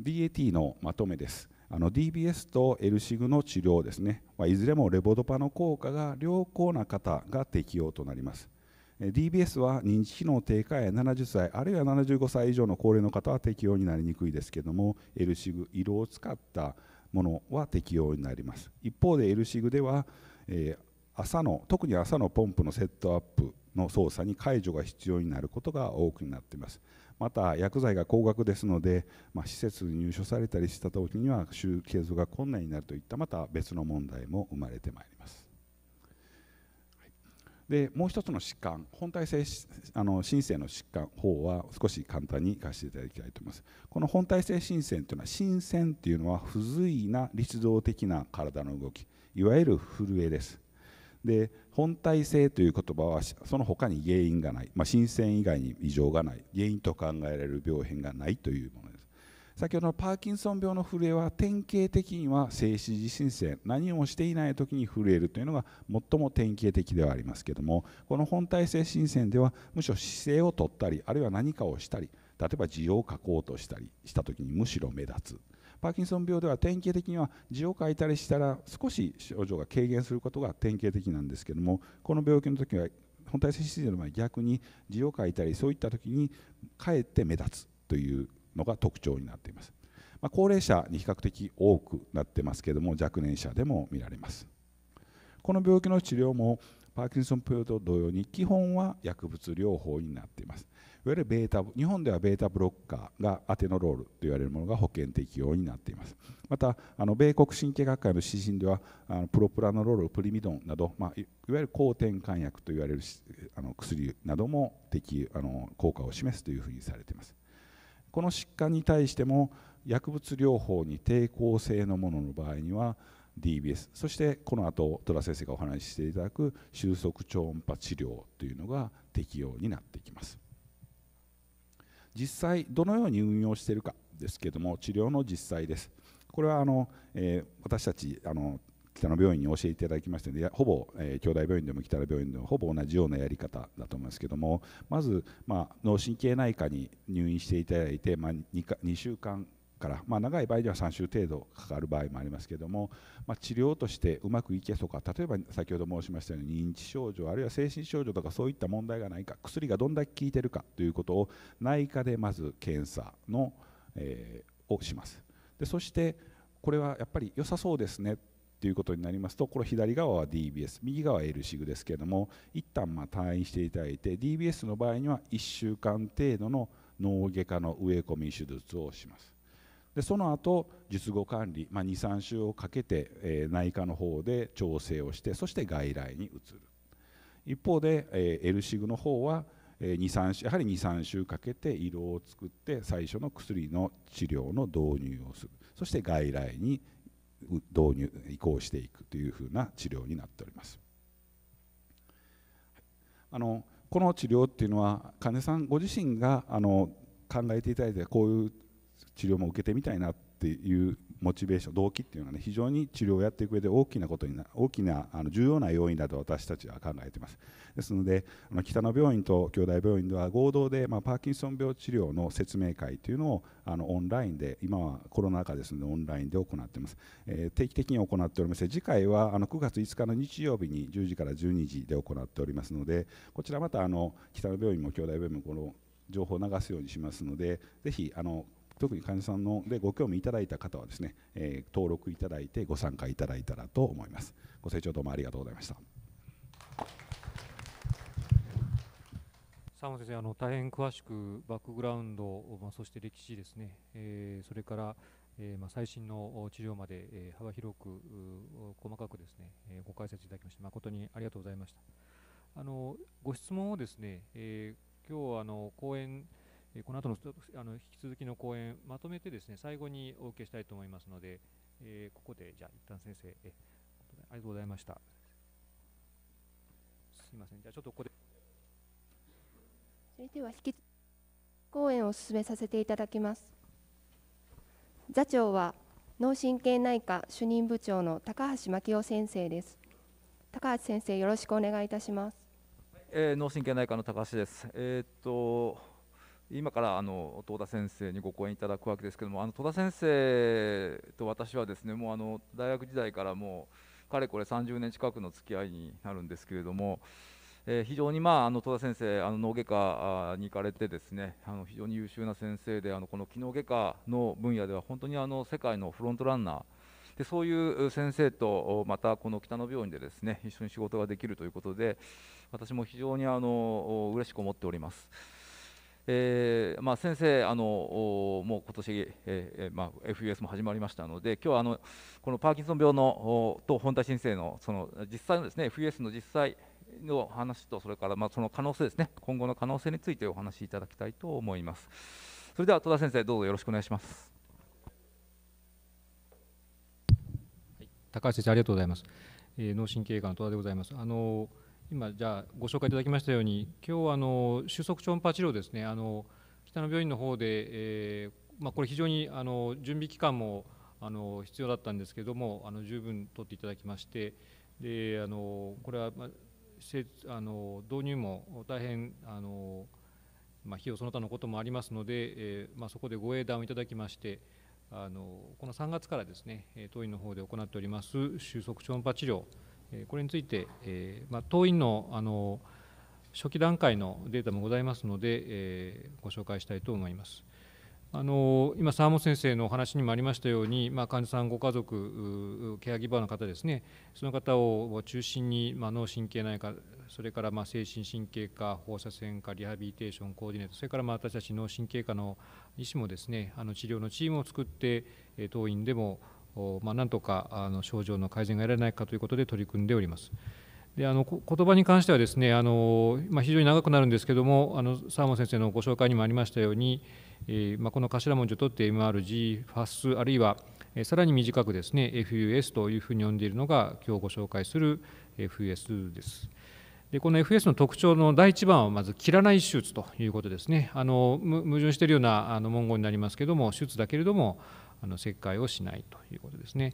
DAT のまとめですあの DBS と L シグの治療ですね、まいずれもレボドパの効果が良好な方が適用となります DBS は認知機能低下や70歳あるいは75歳以上の高齢の方は適用になりにくいですけれども L シグ色を使ったものは適用になります一方で L シグでは、えー、朝の特に朝のポンプのセットアップの操作に解除が必要になることが多くなっていますまた薬剤が高額ですので、まあ、施設に入所されたりした時には計図が困難になるといったまた別の問題も生まれてまいりますでもう一つの疾患本体性あの申請の疾患法は少し簡単にいかせていただきたいと思いますこの本体性申請というのは新鮮というのは不随な律動的な体の動きいわゆる震えですで本体性という言葉はその他に原因がない、まあ、新鮮以外に異常がない原因と考えられる病変がないというもの先ほどのパーキンソン病の震えは典型的には静止時申請何もしていない時に震えるというのが最も典型的ではありますけどもこの本体性申請ではむしろ姿勢を取ったりあるいは何かをしたり例えば字を書こうとしたりした時にむしろ目立つパーキンソン病では典型的には字を書いたりしたら少し症状が軽減することが典型的なんですけどもこの病気の時は本体性姿勢の場合逆に字を書いたりそういった時にかえって目立つというのが特徴になっています、まあ、高齢者に比較的多くなってますけども若年者でも見られますこの病気の治療もパーキンソン病と同様に基本は薬物療法になっていますいわゆるベータ日本ではベータブロッカーがアテノロールと言われるものが保険適用になっていますまたあの米国神経学会の指針ではあのプロプラノロールプリミドンなど、まあ、いわゆる抗転換薬と言われるあの薬なども適あの効果を示すというふうにされていますこの疾患に対しても薬物療法に抵抗性のものの場合には DBS そしてこの後戸田先生がお話ししていただく収束超音波治療というのが適用になってきます実際どのように運用しているかですけども治療の実際ですこれはあの、えー、私たちあの北野病院に教えていただきまして、ほぼ、えー、兄病院でも北野病院でもほぼ同じようなやり方だと思いますけどもまず、まあ、脳神経内科に入院していただいて、まあ、2, か2週間から、まあ、長い場合では3週程度かかる場合もありますけども、まあ、治療としてうまくいけそうか例えば先ほど申しましたように認知症状あるいは精神症状とかそういった問題がないか薬がどんだけ効いてるかということを内科でまず検査の、えー、をしますでそしてこれはやっぱり良さそうですねということになりますとこれ左側は DBS 右側は l シ g ですけれども一旦ま退院していただいて DBS の場合には1週間程度の脳外科の植え込み手術をしますでその後術後管理、まあ、23週をかけて、えー、内科の方で調整をしてそして外来に移る一方で、えー、l シ g の方は23やはり23週かけて色を作って最初の薬の治療の導入をするそして外来に導入移行していくというふうな治療になっております。あのこの治療っていうのは患者さんご自身があの考えていただいてこういう治療も受けてみたいなっていうモチベーション動機っていうのは、ね、非常に治療をやっていく上で大きなことにな大きなあの重要な要因だと私たちは考えていますですので北野病院と京大病院では合同で、まあ、パーキンソン病治療の説明会というのをあのオンラインで今はコロナ禍ですのでオンラインで行っています、えー、定期的に行っておりまして次回はあの9月5日の日曜日に10時から12時で行っておりますのでこちらまたあの北野病院も京大病院もこの情報を流すようにしますのでぜひあの特に患者さんのでご興味いただいた方はですね、えー、登録いただいてご参加いただいたらと思いますご清聴どうもありがとうございました佐野先生あの大変詳しくバックグラウンド、まあ、そして歴史ですね、えー、それからえー、まあ、最新の治療まで、えー、幅広く細かくですね、えー、ご解説いただきまして誠にありがとうございましたあのご質問をですね、えー、今日あの講演えこの後のあの引き続きの講演、まとめてですね最後にお受けしたいと思いますので、えー、ここでじゃあ、一旦先生、えありがとうございました。すみません、じゃあちょっとここで。それでは引き講演を進めさせていただきます。座長は脳神経内科主任部長の高橋真紀夫先生です。高橋先生、よろしくお願いいたします。えー、脳神経内科の高橋です。えー、っと今からあの戸田先生にご講演いただくわけですけどもあの戸田先生と私はですねもうあの大学時代からもうかれこれ30年近くの付き合いになるんですけれども、えー、非常に、まあ、あの戸田先生あの脳外科に行かれてですねあの非常に優秀な先生であのこの機能外科の分野では本当にあの世界のフロントランナーでそういう先生とまたこの北野病院でですね一緒に仕事ができるということで私も非常にあの嬉しく思っております。えーまあ、先生あの、もう今年、えーまあ、FUS も始まりましたので、今日はあのこのパーキンソン病のと本体申請のその実際のです、ね、FUS の実際の話と、それからまあその可能性ですね、今後の可能性についてお話しいただきたいと思います。それでは戸田先生、どうぞよろしくお願いします。はい、高橋先生、ありがとうございます。えー、脳神経科の戸田でございます。あの今じゃあご紹介いただきましたように今日はあの収束超音波治療ですねあの北野病院の方で、えー、まあ、これ非常にあの準備期間もあの必要だったんですけどもあの十分取っていただきましてであのこれは、まあ、あの導入も大変あの、まあ、費用その他のこともありますので、えー、まあ、そこでご英断をいただきましてあのこの3月からですね当院の方で行っております収束超音波治療これについて、えーまあ、当院のあの初期段階のデータもございますので、えー、ご紹介したいと思います。あの今、沢本先生のお話にもありましたように、まあ、患者さん、ご家族、ケアギバーの方ですね、その方を中心に、まあ、脳神経内科、それからまあ精神神経科、放射線科、リハビリテーション、コーディネート、それからまあ私たち脳神経科の医師もですね、あの治療のチームを作って、当院でもまあ、なんとかあの症状の改善が得られないかということで取り組んでおります。であの言葉に関してはですねあの、まあ、非常に長くなるんですけれどもあの沢本先生のご紹介にもありましたように、えー、まあ、この頭文字を取って MRG、FAS あるいは、えー、さらに短くですね FUS というふうに呼んでいるのが今日ご紹介する FS です。でこの FS の特徴の第1番はまず切らない手術ということですねあの矛盾しているようなあの文言になりますけども手術だけれどもあの切開をしないということですね。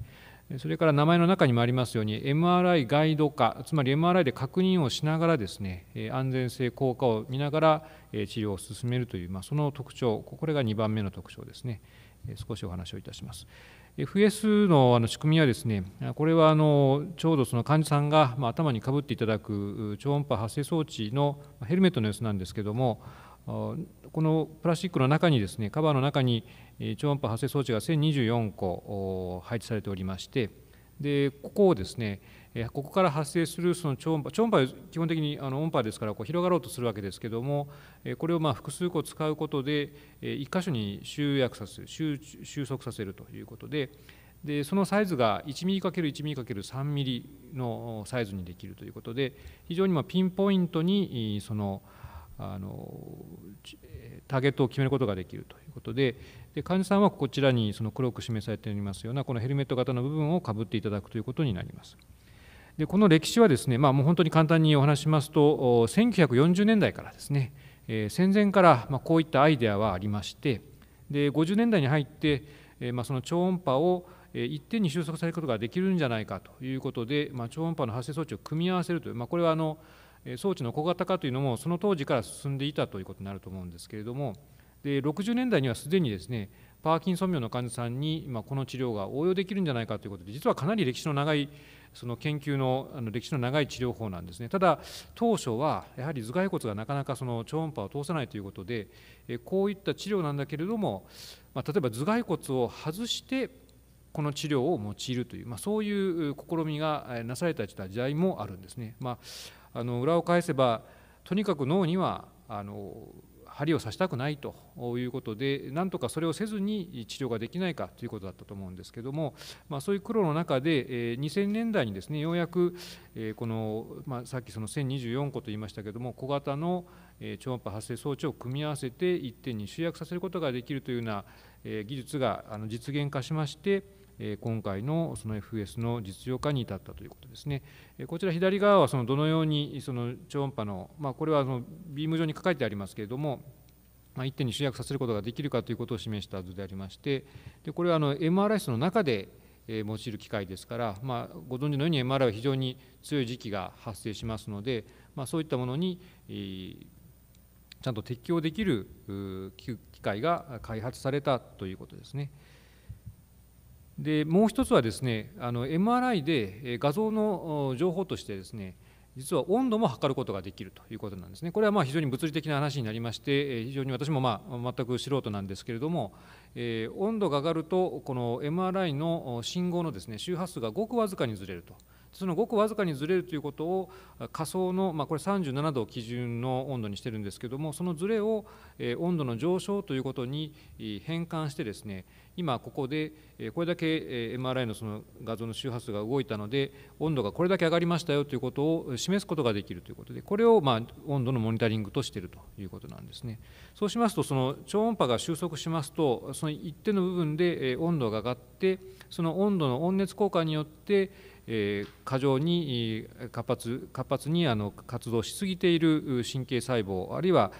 それから名前の中にもありますように MRI ガイド化つまり MRI で確認をしながらですね安全性効果を見ながら治療を進めるという、まあ、その特徴これが2番目の特徴ですね少しお話をいたします。FS のあの仕組みはですね、これはあのちょうどその患者さんが頭にかぶっていただく超音波発生装置のヘルメットの様子なんですけども、このプラスチックの中にですね、カバーの中に超音波発生装置が1024個配置されておりましてでここをですねここから発生するその超音波超音波は基本的にあの音波ですからこう広がろうとするわけですけどもこれをまあ複数個使うことで1箇所に集約させる収束させるということででそのサイズが 1mm×1mm×3mm のサイズにできるということで非常にまピンポイントにそのあのターゲットを決めることができるということでで患者さんはこちらにその黒く示されておりますようなこのヘルメット型の部分をかぶっていただくということになります。でこの歴史はですね、まあ、もう本当に簡単にお話しますと1940年代からですね、え戦前からまこういったアイデアはありましてで50年代に入って、えまその超音波を一点に収束されることができるんじゃないかということで、まあ、超音波の発生装置を組み合わせるという、まあ、これはあの装置の小型化というのもその当時から進んでいたということになると思うんですけれども、で60年代にはすでにですねパーキンソン病の患者さんに、まこの治療が応用できるんじゃないかということで実はかなり歴史の長いその研究のあの歴史の長い治療法なんですねただ当初はやはり頭蓋骨がなかなかその超音波を通さないということでこういった治療なんだけれども、ま例えば頭蓋骨を外してこの治療を用いるという、まあ、そういう試みがなされた時代もあるんですね。まあ、あの裏を返せばとにかく脳にはあの針を刺したくないということでなんとかそれをせずに治療ができないかということだったと思うんですけども、まあ、そういう苦労の中で2000年代にですねようやくこの、まあ、さっきその1024個と言いましたけども小型の超音波発生装置を組み合わせて一点に集約させることができるというような技術が実現化しまして今回のその FS の実用化に至ったということですね。こちら左側はそのどのようにその超音波の、まあ、これはそのビーム上に書かれてありますけれども、まあ、一点に集約させることができるかということを示した図でありましてでこれはあの MRI の中で用いる機械ですから、まあ、ご存知のように MRI は非常に強い時期が発生しますので、まあ、そういったものに、えちゃんと適応できる機械が開発されたということですね。でもう一つはですねあの MRI で画像の情報としてですね実は温度も測ることができるということなんですね。これはまあ非常に物理的な話になりまして、非常に私もまあ全く素人なんですけれども、え温度が上がると、この MRI の信号のですね周波数がごくわずかにずれると。そのごくわずかにずれるということを仮想の、まあ、これ37度を基準の温度にしてるんですけどもそのずれを温度の上昇ということに変換してですね今ここでこれだけ MRI のその画像の周波数が動いたので温度がこれだけ上がりましたよということを示すことができるということでこれをま温度のモニタリングとしているということなんですねそうしますとその超音波が収束しますとその一定の部分で温度が上がってその温度の温熱効果によってえ過剰に活発活発にあの活動しすぎている神経細胞あるいは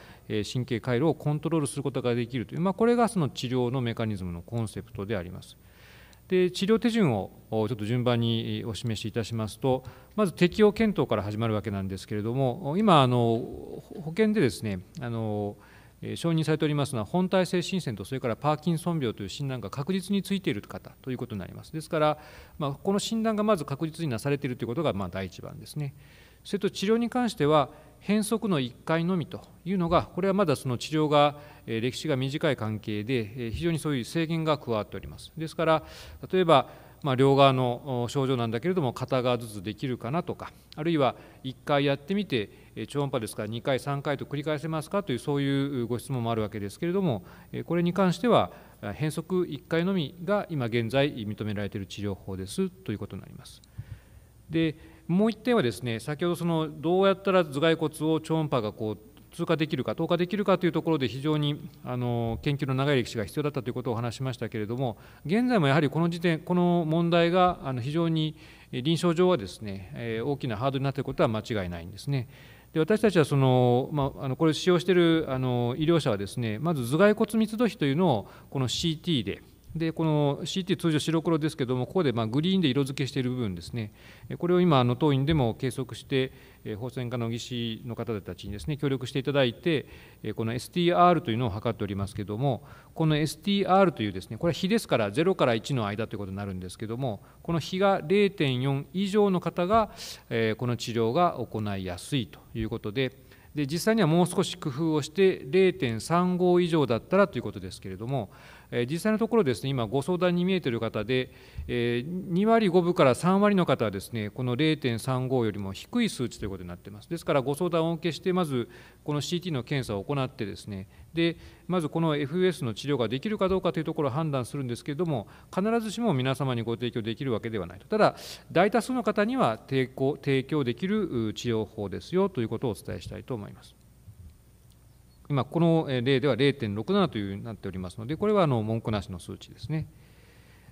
神経回路をコントロールすることができるという、まあ、これがその治療のメカニズムのコンセプトであります。で治療手順をちょっと順番にお示しいたしますとまず適用検討から始まるわけなんですけれども今あの保険でですねあの承認されておりますのは、本体性心線と、それからパーキンソン病という診断が確実についている方ということになります。ですから、まあ、この診断がまず確実になされているということがまあ第一番ですね。それと治療に関しては、変則の1回のみというのが、これはまだその治療が、歴史が短い関係で、非常にそういう制限が加わっております。ですから、例えば、ま両側の症状なんだけれども片側ずつできるかなとかあるいは1回やってみて超音波ですから2回3回と繰り返せますかというそういうご質問もあるわけですけれどもこれに関しては変則1回のみが今現在認められている治療法ですということになります。でもう1点はですね先ほどそのどうやったら頭蓋骨を超音波がこう通過できるか、投下できるかというところで、非常にあの研究の長い歴史が必要だったということをお話しましたけれども、現在もやはりこの時点、この問題があの非常に臨床上はですね、え大きなハードルになっていることは間違いないんですね。で私たちはその、まあ、あのこれを使用しているあの医療者はですねまず頭蓋骨密度比というのをこの CT ででこの CT 通常白黒ですけどもここでまグリーンで色付けしている部分ですねこれを今あの当院でも計測して放線科の技師の方たちにですね協力していただいてこの STR というのを測っておりますけどもこの STR というですねこれは比ですから0から1の間ということになるんですけどもこの比が0.4以上の方がこの治療が行いやすいということでで実際にはもう少し工夫をして0.35以上だったらということですけれども、え実際のところですね今ご相談に見えている方で、え2割5分から3割の方はですねこの0.35よりも低い数値ということになっていますですからご相談をお受けしてまずこの CT の検査を行ってですねでまずこの FS の治療ができるかどうかというところを判断するんですけれども必ずしも皆様にご提供できるわけではないとただ大多数の方には提供できる治療法ですよということをお伝えしたいと思います。思います。今この例では0.67というようになっておりますのでこれはあの文句なしの数値ですね。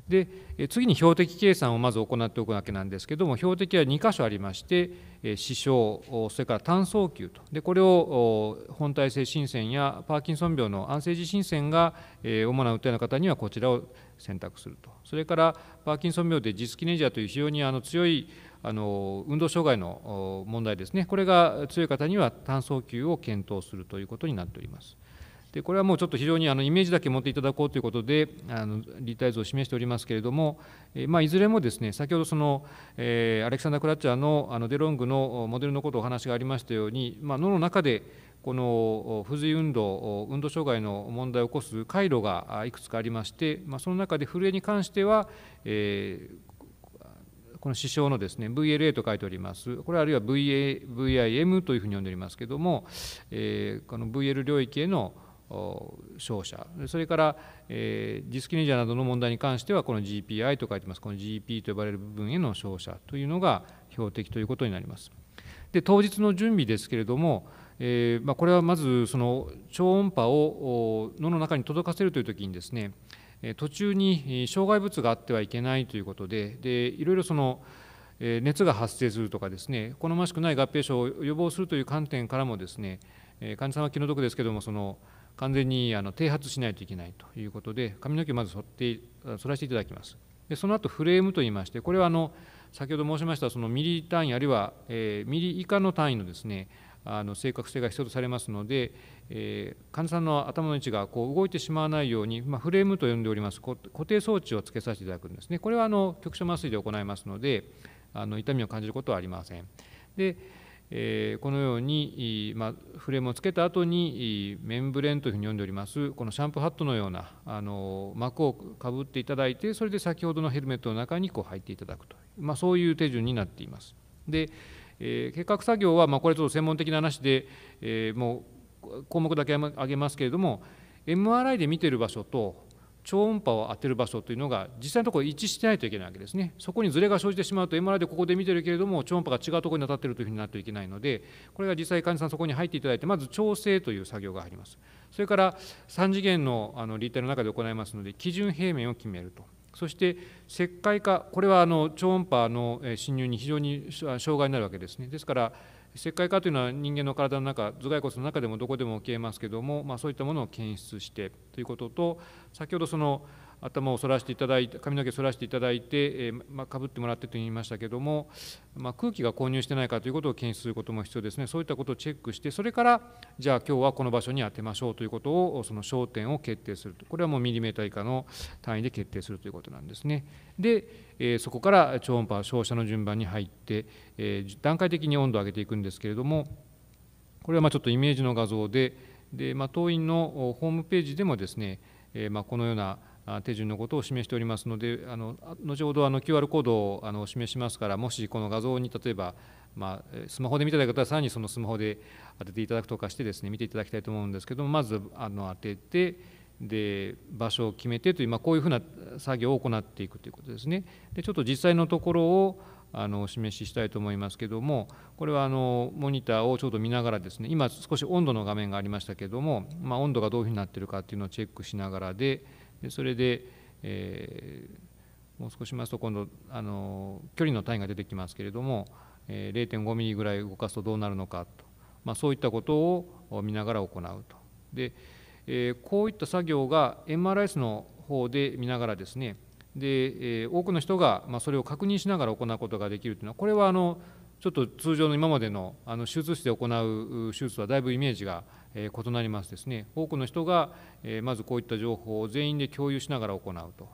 で次に標的計算をまず行っておくわけなんですけども標的は2箇所ありまして死傷それから単層球とでこれを本体性心線やパーキンソン病の安静時心線が主なうえの方にはこちらを選択するとそれからパーキンソン病でジスキネジアという非常にあの強いあの運動障害の問題ですねこれが強い方には炭素球給を検討するということになっております。でこれはもうちょっと非常にあのイメージだけ持っていただこうということであの立体図を示しておりますけれども、えまあ、いずれもですね先ほどその、えー、アレクサンダー・クラッチャーのあのデロングのモデルのことをお話がありましたように、まあ、脳の中でこの不随運動運動障害の問題を起こす回路がいくつかありまして、まあ、その中で震えに関しては、えー、この首相のですね VLA と書いておりますこれあるいは VA VIM というふうに呼んでおりますけども、えー、この VL 領域への照射。それから、えー、ディスキネジャなどの問題に関してはこの GPI と書いてますこの GP と呼ばれる部分への照射というのが標的ということになります。で当日の準備ですけれども、えーまあ、これはまずその超音波を脳の中に届かせるという時にですね途中に障害物があってはいけないということででいろいろその熱が発生するとかですね好ましくない合併症を予防するという観点からもですね患者さんは気の毒ですけどもその完全にあの剃髪しないといけないということで髪の毛をまず剃って剃らせていただきますでその後フレームといいましてこれはあの先ほど申しましたそのミリ単位あるいは、えミリ以下の単位のですねあの正確性が必要とされますので、えー、患者さんの頭の位置がこう動いてしまわないように、まあ、フレームと呼んでおります固定装置をつけさせていただくんですねこれはあの局所麻酔で行いますのであの痛みを感じることはありませんで、えー、このように、まあ、フレームをつけた後にメンブレンというふうに呼んでおりますこのシャンプーハットのようなあの膜をかぶっていただいてそれで先ほどのヘルメットの中にこう入っていただくとまあ、そういう手順になっていますで、えー、計画作業は、まあ、これちょっと専門的な話で、えー、もう項目だけ挙げますけれども MRI で見てる場所と超音波を当てる場所というのが実際のところ一致してないといけないわけですねそこにずれが生じてしまうと MRI でここで見てるけれども超音波が違うところに当たってるというふうになっていけないのでこれが実際患者さんそこに入っていただいてまず調整という作業がありますそれから3次元のあの立体の中で行いますので基準平面を決めるとそして石灰化これはあの超音波の侵入に非常に障害になるわけですねですから石灰化というのは人間の体の中頭蓋骨の中でもどこでも消えますけども、まあ、そういったものを検出してということと先ほどその頭を反らしていただいて髪の毛反らしていただいて、えー、まあ、かぶってもらってと言いましたけども、まあ、空気が混入してないかということを検出することも必要ですねそういったことをチェックしてそれからじゃあ今日はこの場所に当てましょうということをその焦点を決定するとこれはもうミリメーター以下の単位で決定するということなんですねで、えー、そこから超音波照射の順番に入って、えー、段階的に温度を上げていくんですけれどもこれはまちょっとイメージの画像でで、まあ、党員のホームページでもですね、えまこのような手順のことを示しておりますので、あの後ほどあの QR コードをあの示しますから、もしこの画像に例えば、まあ、スマホで見ていた方は、さらにそのスマホで当てていただくとかしてです、ね、見ていただきたいと思うんですけども、まずあの当ててで、場所を決めてという、まあ、こういうふうな作業を行っていくということですね。でちょっと実際のところをあのお示ししたいと思いますけどもこれはあのモニターをちょうど見ながらですね今少し温度の画面がありましたけども、まあ、温度がどういうふうになってるかっていうのをチェックしながらででそれで、えー、もう少ししますと今度あの距離の単位が出てきますけれども、えー、0.5ミリぐらい動かすとどうなるのかと、まあ、そういったことを見ながら行うとで、えー、こういった作業が MRIS の方で見ながらですねで、えー、多くの人が、まあ、それを確認しながら行うことができるというのはこれはあのちょっと通常の今までのあの手術室で行う手術はだいぶイメージが異なりますですね多くの人がまずこういった情報を全員で共有しながら行うと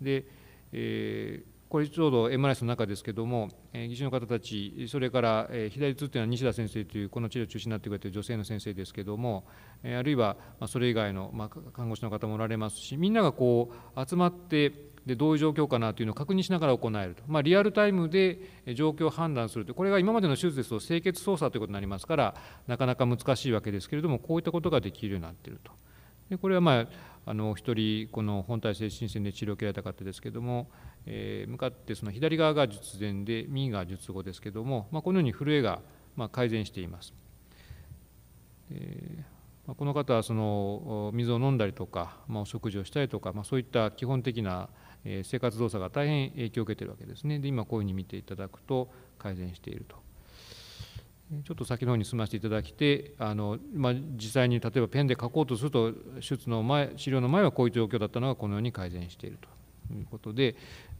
で、えー、これちょうど MRS の中ですけども技師の方たちそれから左っていうのは西田先生というこの治療中心になってくれている女性の先生ですけどもあるいはそれ以外の看護師の方もおられますしみんながこう集まってでどういう状況かなというのを確認しながら行えると、まあ、リアルタイムで状況を判断するとこれが今までの手術ですと清潔操作ということになりますからなかなか難しいわけですけれどもこういったことができるようになっているとでこれはまああの1人この本体性心線で治療を受けられた方ですけれども、えー、向かってその左側が術前で右が術後ですけれども、まあ、このように震えがまあ改善しています。えーこの方はその水を飲んだりとか、まあ、お食事をしたりとか、まあ、そういった基本的なえ生活動作が大変影響を受けてるわけですねで今こういうふうに見ていただくと改善しているとちょっと先の方に進ませていただきてあの、まあ、実際に例えばペンで書こうとすると手術の前治療の前はこういう状況だったのがこのように改善しているということで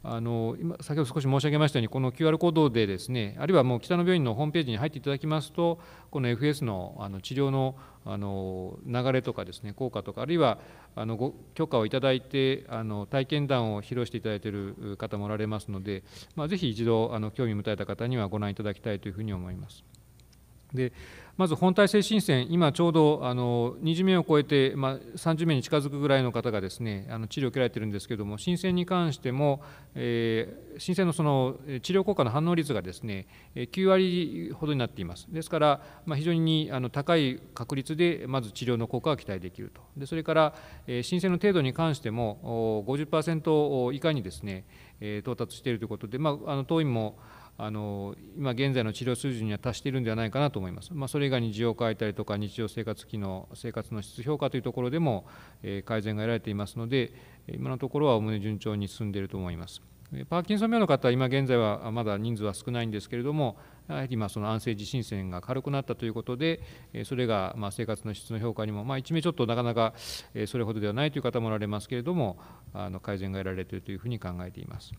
あの今先ほど少し申し上げましたように、この QR コードでですね、あるいはもう北野病院のホームページに入っていただきますと、この FS のあの治療のあの流れとかですね、効果とか、あるいはあのご許可をいただいて、あの体験談を披露していただいている方もおられますので、まあ、ぜひ一度あの興味を持たれた方にはご覧いただきたいというふうに思います。でまず本体制申請、今ちょうどあの20名を超えて、まあ、30名に近づくぐらいの方がですねあの治療を受けられているんですけれども、申請に関しても、えー、申請のその治療効果の反応率がですね9割ほどになっています。ですから、まあ、非常にあの高い確率で、まず治療の効果が期待できると、でそれから、えー、申請の程度に関しても50%以下にですね到達しているということで、まあ、あのもあの今現在の治療水準には達しているんではないかなと思います、まあ、それ以外に需要を変えたりとか、日常生活機能、生活の質評価というところでも、え改善が得られていますので、今のところはおむね順調に進んでいると思います。パーキンソン病の方は今現在はまだ人数は少ないんですけれども、やはりまその安静自身線が軽くなったということで、それがま生活の質の評価にも、まあ、1名ちょっとなかなかそれほどではないという方もおられますけれども、あの改善が得られているというふうに考えています。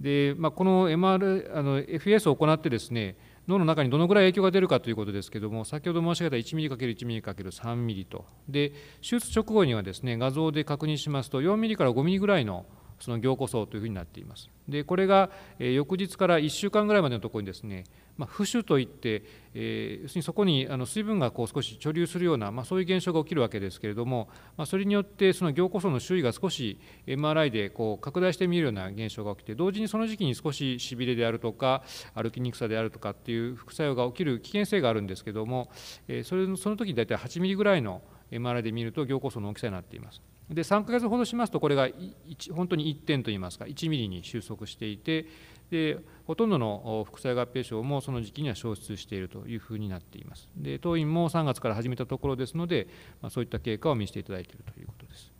で、まあ、この MR あの FES を行ってですね脳の中にどのぐらい影響が出るかということですけども先ほど申し上げた 1mm×1mm×3mm とで手術直後にはですね画像で確認しますと 4mm から 5mm ぐらいのその凝固層というふうになっています。でこれが翌日から1週間ぐらいまでのところにですね、まあ、浮腫といって、えー、要するにそこにあの水分がこう少し貯留するような、まあ、そういう現象が起きるわけですけれども、まあ、それによってその凝固層の周囲が少し MRI でこう拡大して見えるような現象が起きて同時にその時期に少ししびれであるとか歩きにくさであるとかっていう副作用が起きる危険性があるんですけども、えー、それその時に大体8ミリぐらいの MRI で見ると凝固層の大きさになっています。で3ヶ月ほどしますとこれが本当に1点といいますか1ミリに収束していてでほとんどの副作用合併症もその時期には消失しているというふうになっていますで当院も3月から始めたところですので、まあ、そういった経過を見せていただいているということです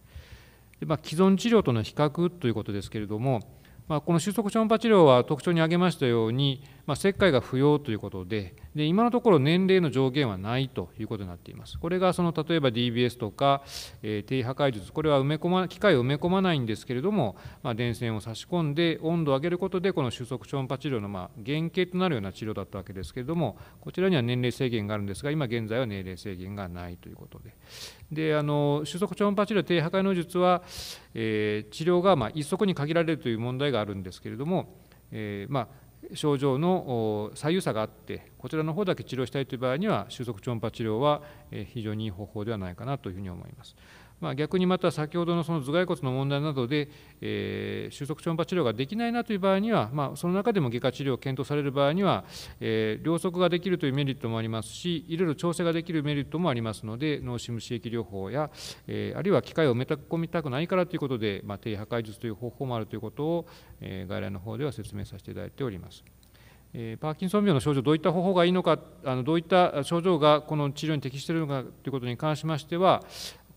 で、まあ、既存治療との比較ということですけれども、まあ、この収束超音波治療は特徴に挙げましたように、まあ、石灰が不要ということでで今のところ年齢の上限はないということになっていますこれがその例えば DBS とか、えー、低破壊術これは埋め込ま機械を埋め込まないんですけれども、まあ、電線を差し込んで温度を上げることでこの収束超音波治療のま原型となるような治療だったわけですけれどもこちらには年齢制限があるんですが今現在は年齢制限がないということでであの収束超音波治療低破壊の術は、えー、治療がま一足に限られるという問題があるんですけれども、えー、まあ症状の左右差があってこちらの方だけ治療したいという場合には収束超音波治療は非常にいい方法ではないかなというふうに思います。まあ、逆にまた先ほどのその頭蓋骨の問題などで、えー、収束超音波治療ができないなという場合には、まあ、その中でも外科治療を検討される場合には、えー、両側ができるというメリットもありますし、いろいろ調整ができるメリットもありますので、脳死無刺激療法や、えー、あるいは機械を埋め込みたくないからということで、まあ、低破壊術という方法もあるということを、えー、外来の方では説明させていただいております。えパーキンソン病の症状、どういった方法がいいのか、あのどういった症状がこの治療に適しているのかということに関しましては、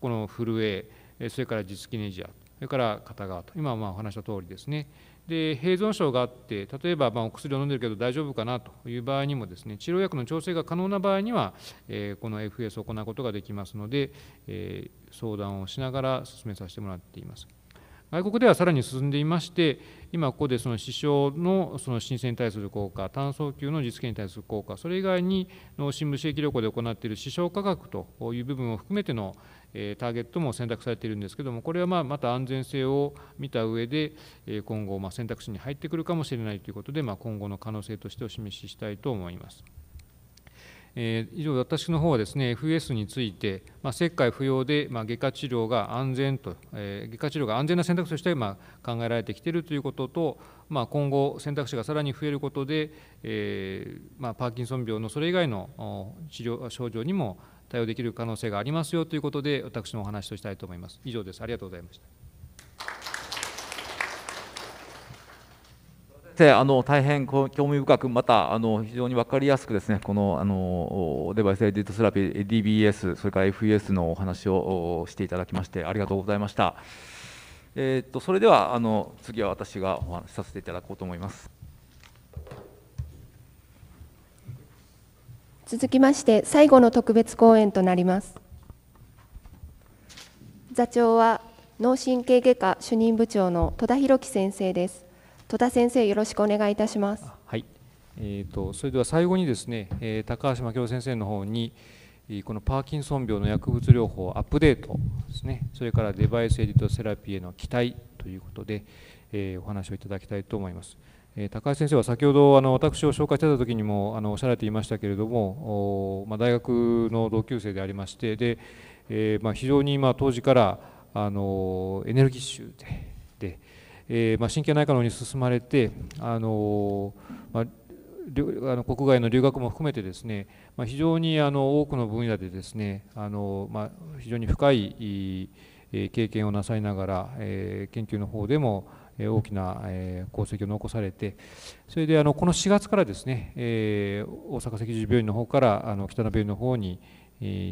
この震えそれから実機ネジアそれから片側と今まあお話した通りですねで併存症があって例えばまお薬を飲んでるけど大丈夫かなという場合にもですね治療薬の調整が可能な場合には、えこの FS を行うことができますので、え相談をしながら進めさせてもらっています。外国ではさらに進んでいまして、今ここでその死傷のその申請に対する効果、炭素球の実現に対する効果、それ以外に脳深部刺激療法で行っている死傷価格という部分を含めてのえターゲットも選択されているんですけどもこれはままた安全性を見た上で、え今後ま選択肢に入ってくるかもしれないということで、ま今後の可能性としてお示ししたいと思います。え以上、私の方はですね FS について、ま切開不要で、ま外科治療が安全と、え外科治療が安全な選択肢として、ま考えられてきているということと、まあ、今後、選択肢がさらに増えることで、えまパーキンソン病のそれ以外の治療症状にも対応できる可能性がありますよということで、私のお話としたいと思います。以上です。ありがとうございました。生あの大変興味深く、またあの非常に分かりやすくですねこのあのデバイスエディットセラピー、DBS、それから FES のお話をしていただきまして、ありがとうございました。えー、っとそれではあの次は私がお話しさせていただこうと思います。続きまして最後の特別講演となります座長は脳神経外科主任部長の戸田博樹先生です戸田先生よろしくお願いいたしますはいえーと、それでは最後にですね、えー、高橋真紀夫先生の方にこのパーキンソン病の薬物療法アップデートですねそれからデバイスエディットセラピーへの期待ということで、えー、お話をいただきたいと思いますえ高橋先生は先ほどあの私を紹介してた時にもあのおっしゃられていましたけれども、まあ、大学の同級生でありましてで、えー、まあ、非常にま当時からあのエネルギッシュでで、えー、まあ、神経内科のに進まれてあの、まああの国外の留学も含めてですね、まあ、非常にあの多くの分野でですねあの、まあ、非常に深い経験をなさいながら、えー、研究の方でも大きな功績を残されてそれであのこの4月からですね大阪赤十字病院の方からあの北野病院の方に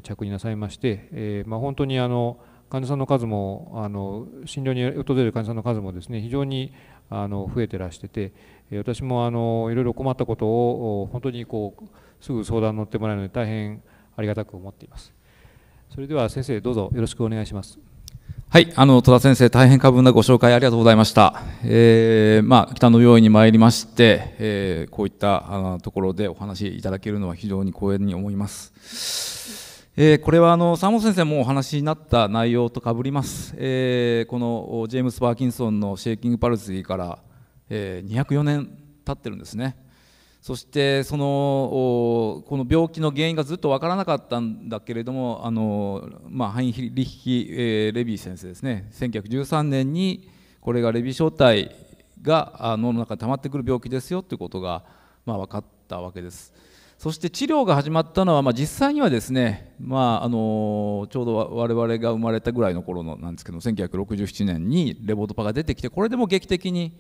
着任なさいまして、えまあ、本当にあの患者さんの数もあの診療に訪れる患者さんの数もですね非常にあの増えてらしてて私もあのいろいろ困ったことを本当にこうすぐ相談に乗ってもらえるので大変ありがたく思っています。それでは先生どうぞよろしくお願いします。はい、あの戸田先生、大変過分なご紹介ありがとうございました。えー、まあ、北の病院に参りまして、えー、こういったあのところでお話しいただけるのは非常に光栄に思います。えー、これはあの山本先生もお話になった内容とかぶります、えこのジェームス・パーキンソンの「シェイキング・パルスリー」から、え204年経ってるんですね。そしてそのこの病気の原因がずっと分からなかったんだけれどもあの、まあ、ハインヒリヒ、えー、レビー先生ですね1913年にこれがレビー小体が脳の中に溜まってくる病気ですよということが、まあ、分かったわけです。そして治療が始まったのは、まあ、実際にはですね、まあ、あのちょうど我々が生まれたぐらいの頃のなんですけど1967年にレボドパが出てきてこれでも劇的に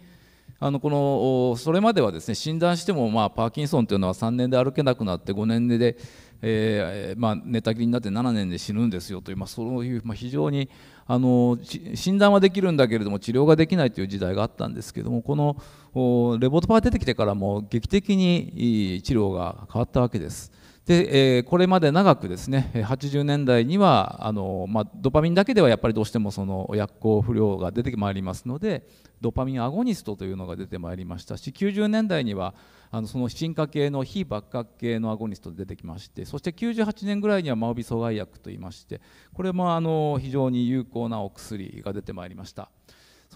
あのこのそれまではですね診断してもまあパーキンソンというのは3年で歩けなくなって5年で、えーまあ、寝たきりになって7年で死ぬんですよという、まあ、そういう、まあ、非常にあの診断はできるんだけれども治療ができないという時代があったんですけどもこのレボトパが出てきてからも劇的に治療が変わったわけです。で、えー、これまで長くですね80年代にはあの、まあ、ドパミンだけではやっぱりどうしてもその薬効不良が出てまいりますのでドパミンアゴニストというのが出てまいりましたし90年代にはあのその進化系の非爆か系のアゴニストで出てきましてそして98年ぐらいにはマオビ阻害薬といいましてこれもあの非常に有効なお薬が出てまいりました。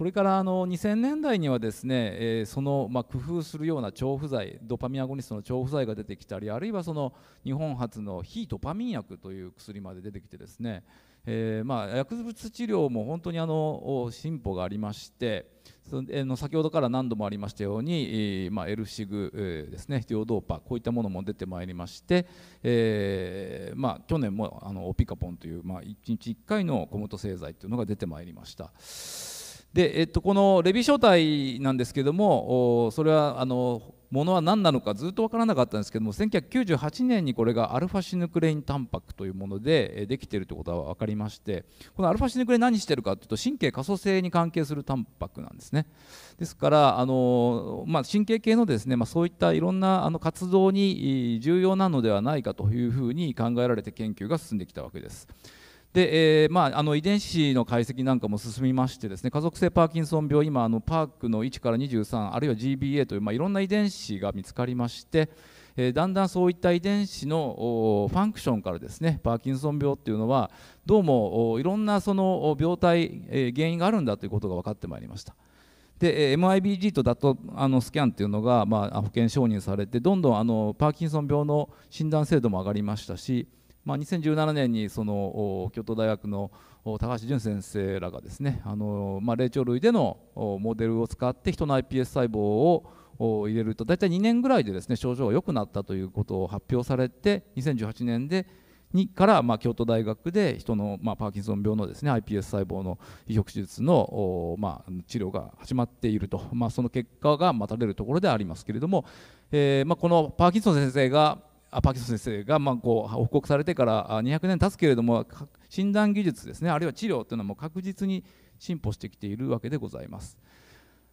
それからあの2000年代にはですね、えー、そのまあ工夫するような調布剤ドパミンアゴニストの調布剤が出てきたりあるいはその日本初の非ドパミン薬という薬まで出てきてですね、えー、まあ薬物治療も本当にあの進歩がありましてその先ほどから何度もありましたように、まあ、L シグですね必要ドーパこういったものも出てまいりまして、えーまあ、去年もあのオピカポンという、まあ、1日1回の小本製剤というのが出てまいりました。で、えっと、このレビ小体なんですけどもそれはあのものは何なのかずっと分からなかったんですけども1998年にこれがアルファシヌクレインタンパクというものでできているということは分かりましてこのアルファシヌクレイン何してるかというと神経可塑性に関係するタンパクなんですねですからあの、まあ、神経系のですね、まあ、そういったいろんなあの活動に重要なのではないかというふうに考えられて研究が進んできたわけです。で、えー、まあ、あの遺伝子の解析なんかも進みましてですね家族性パーキンソン病今あのパークの1から23あるいは GBA という、まあ、いろんな遺伝子が見つかりまして、えー、だんだんそういった遺伝子のファンクションからですねパーキンソン病っていうのはどうもいろんなその病態、えー、原因があるんだということが分かってまいりました。で MIBG とダットあのスキャンっていうのが、まあ、保険承認されてどんどんあのパーキンソン病の診断精度も上がりましたしまあ、2017年にその京都大学の高橋淳先生らがですねあの、まあ、霊長類でのモデルを使って人の iPS 細胞を入れると大体2年ぐらいでですね症状が良くなったということを発表されて2018年でにからまあ京都大学で人のまあパーキンソン病のですね iPS 細胞の移植手術のまあ治療が始まっていると、まあ、その結果が待たれるところでありますけれども、えー、まあこのパーキンソン先生がパキソン先生がまこう報告されてから200年経つけれども診断技術ですねあるいは治療というのも確実に進歩してきているわけでございます。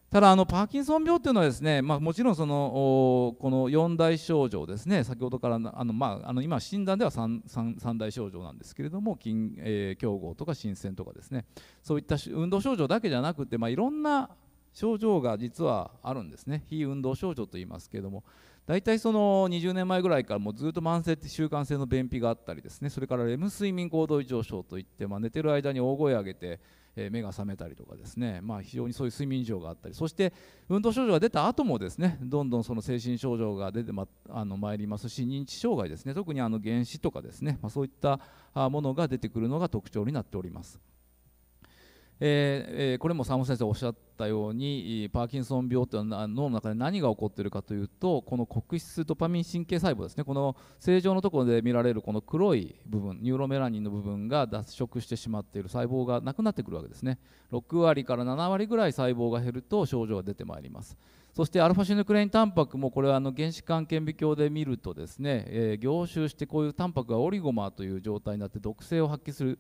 ただあのパーキンソン病というのはですね、まあ、もちろんそのこの4大症状ですね先ほどからあの、まあ、あの今診断では 3, 3, 3大症状なんですけれども筋、えー、競合とか心線とかですねそういった運動症状だけじゃなくて、まあ、いろんな症状が実はあるんですね非運動症状と言いますけれども大体その20年前ぐらいからもうずっと慢性って習慣性の便秘があったりですねそれからレム睡眠行動異常症といって、まあ、寝てる間に大声を上げて、え目が覚めたりとかですね、まあ、非常にそういう睡眠異常があったりそして運動症状が出た後もですねどんどんその精神症状が出てまあの参りますし認知障害ですね特にあの原子とかですね、まあ、そういったものが出てくるのが特徴になっております。えー、これも佐野先生おっしゃったようにパーキンソン病というのは脳の中で何が起こっているかというとこの黒質ドパミン神経細胞ですねこの正常のところで見られるこの黒い部分ニューロメラニンの部分が脱色してしまっている細胞がなくなってくるわけですね6割から7割ぐらい細胞が減ると症状が出てまいりますそしてアルファシヌクレインタンパクもこれはあの原子間顕微鏡で見るとですね、えー、凝集してこういうタンパクがオリゴマーという状態になって毒性を発揮する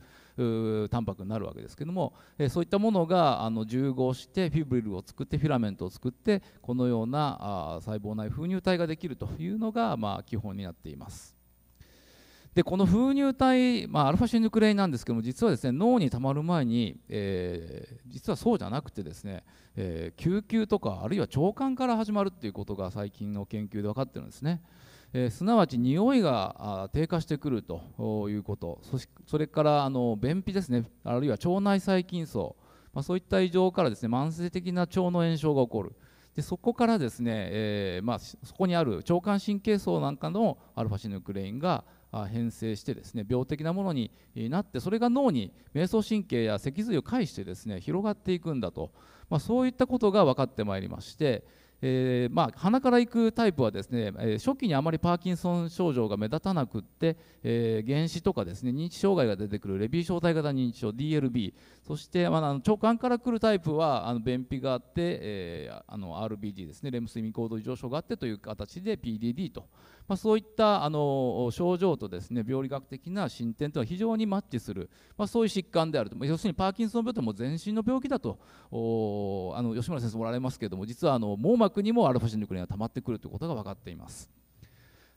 タンパクになるわけですけども、えそういったものがあの重合してフィブリルを作ってフィラメントを作ってこのようなあ細胞内封入体ができるというのが、まあ、基本になっています。でこの封入体、まあ、アルファシヌクレインなんですけども実はですね脳にたまる前に、えー、実はそうじゃなくてですね、えー、救急とかあるいは腸管から始まるっていうことが最近の研究で分かってるんですね。えー、すなわち匂いが低下してくるということそれからあの便秘ですねあるいは腸内細菌層、まあ、そういった異常からですね慢性的な腸の炎症が起こるでそこからですね、えー、まあ、そこにある腸管神経層なんかのアルファシヌクレインが変性してですね病的なものになってそれが脳に迷走神経や脊髄を介してですね広がっていくんだと、まあ、そういったことが分かってまいりましてえー、まあ、鼻から行くタイプはですね、え初期にあまりパーキンソン症状が目立たなくって、えー、原子とかですね認知障害が出てくるレビー小体型認知症 DLB そして、まあ、あの腸管から来るタイプはあの便秘があって、えー、あの r b d ですねレム睡眠行動異常症があってという形で PDD と。まあ、そういったあの症状とですね病理学的な進展というのは非常にマッチする、まあ、そういう疾患であると要するにパーキンソン病とも全身の病気だとあの吉村先生もおられますけれども実はあの網膜にもアルファシヌクリンが溜まってくるということが分かっています。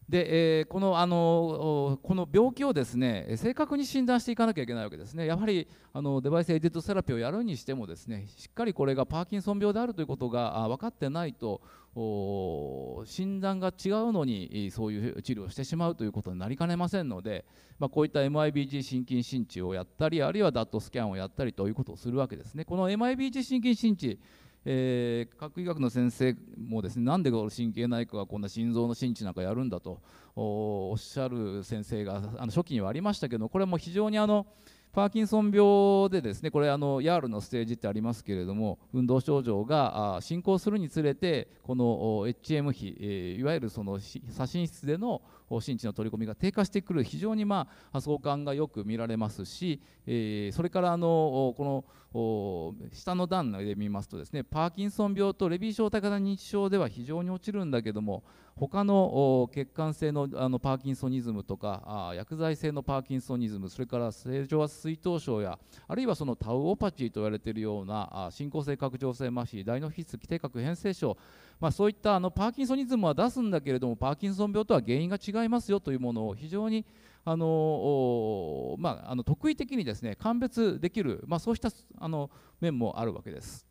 で、えー、このあのこの病気をですね正確に診断していかなきゃいけないわけですね、やはりあのデバイスエディットセラピーをやるにしても、ですねしっかりこれがパーキンソン病であるということが分かってないと、診断が違うのにそういう治療をしてしまうということになりかねませんので、まあ、こういった MIBG 心筋心地をやったりあるいはダットスキャンをやったりということをするわけですね。この MIBG 心筋心地えー、核医学の先生もですねなんで神経内科がこんな心臓の心地なんかやるんだとおっしゃる先生があの初期にはありましたけどこれも非常にあの、パーキンソン病でですねこれあのヤールのステージってありますけれども運動症状が進行するにつれてこの HM 比いわゆるその左心室での新地の取り込みが低下してくる非常にまあ相関がよく見られますし、えー、それからあのこの下の段で見ますとですねパーキンソン病とレビー小体型認知症では非常に落ちるんだけども他の血管性のあのパーキンソニズムとか薬剤性のパーキンソニズムそれから正常圧水頭症やあるいはそのタウオパチーと言われているような進行性拡張性麻痺大脳皮質基底核変性症まあ、そういったあのパーキンソニズムは出すんだけれどもパーキンソン病とは原因が違いますよというものを非常にあのまあ、あの特異的にですね鑑別できる、まあ、そうしたあの面もあるわけです。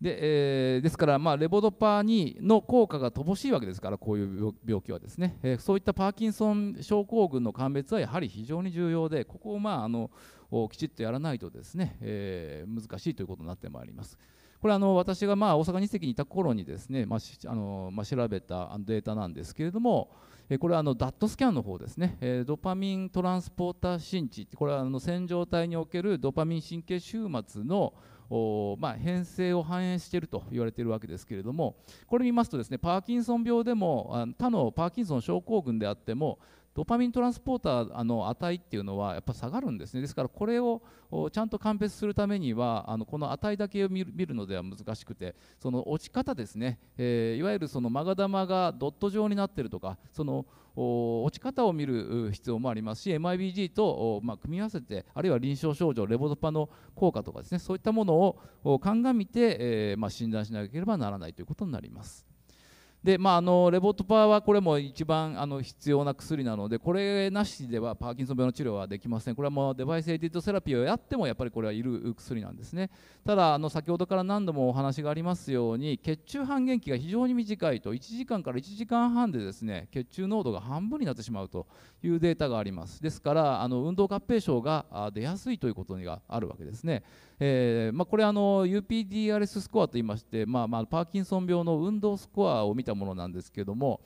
でえー、ですから、まあ、レボドパにの効果が乏しいわけですからこういう病気はですね、えー、そういったパーキンソン症候群の鑑別はやはり非常に重要でここを、まあ、あのきちっとやらないとですね、えー、難しいということになってまいります。これあの私がまあ大阪日赤にいた頃にですね、まあ、あのまあ、調べたデータなんですけれども、えこれはあのダットスキャンの方ですね、えドパミントランスポーター新知これはあの線状体におけるドパミン神経終末のおまあ、変性を反映していると言われているわけですけれどもこれ見ますとですねパーキンソン病でもあ他のパーキンソン症候群であってもドパミントランスポーターの値っていうのはやっぱ下がるんですねですからこれをちゃんと鑑別するためにはあのこの値だけを見るのでは難しくてその落ち方ですね、えー、いわゆるその曲が玉がドット状になってるとかその落ち方を見る必要もありますし MIBG と、まあ、組み合わせてあるいは臨床症状レボドパの効果とかですねそういったものを鑑みて、えーまあ、診断しなければならないということになります。でまあ、あのレボトパはこれも一番あの必要な薬なのでこれなしではパーキンソン病の治療はできませんこれはもうデバイスエディットセラピーをやってもやっぱりこれはいる薬なんですねただあの先ほどから何度もお話がありますように血中半減期が非常に短いと1時間から1時間半でですね血中濃度が半分になってしまうというデータがありますですからあの運動合併症が出やすいということがあるわけですねえーまあ、これあの UPDRS スコアといいまして、まあ、まあパーキンソン病の運動スコアを見たものなんですけども、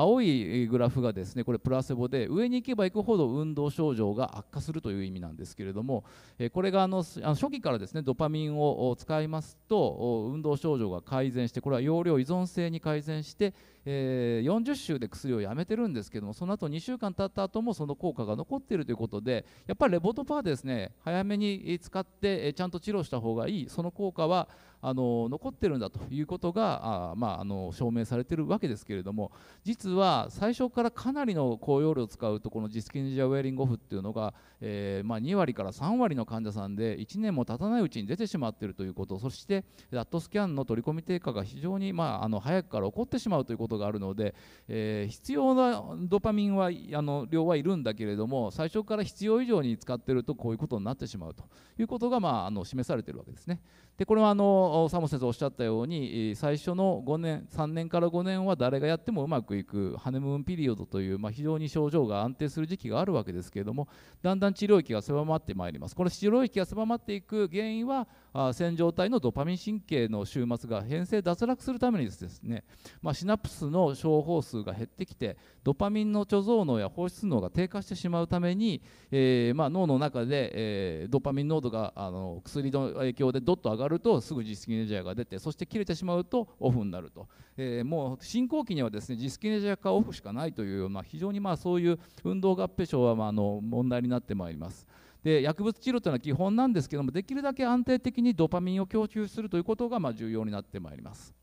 青いグラフがですねこれプラセボで上に行けば行くほど運動症状が悪化するという意味なんですけれどもこれがあの初期からですねドパミンを使いますと運動症状が改善してこれは容量依存性に改善して40週で薬をやめてるんですけどもその後2週間経った後もその効果が残っているということでやっぱりレボドパはですね早めに使ってちゃんと治療した方がいいその効果はあの残ってるんだということがあ、まあ、あの証明されてるわけですけれども実は最初からかなりの高容量を使うとこのジスキンジアウェーリングオフっていうのが、えー、まあ、2割から3割の患者さんで1年も経たないうちに出てしまっているということそしてラットスキャンの取り込み低下が非常に、まあ、あの早くから起こってしまうということがあるので、えー、必要なドパミンはあの量はいるんだけれども最初から必要以上に使ってるとこういうことになってしまうということが、まあ、あの示されているわけですね。でこれはあのサモ先生おっしゃったように最初の5年3年から5年は誰がやってもうまくいくハネムーンピリオドという、まあ、非常に症状が安定する時期があるわけですけれどもだんだん治療域が狭まってまいりますこの治療域が狭まっていく原因はあ線状体のドパミン神経の終末が変性脱落するためにですね、まあ、シナプスの消耗数が減ってきてドパミンの貯蔵能や放出能が低下してしまうために、えー、まあ、脳の中で、えー、ドパミン濃度があの薬の影響でどっと上がるとすぐジスキネジアが出てそして切れてしまうとオフになると、えー、もう進行期にはですねジスキネジアかオフしかないという、まあ、非常にまあそういう運動合併症はまあの問題になってまいります。で薬物治療というのは基本なんですけどもできるだけ安定的にドパミンを供給するということがま重要になってまいります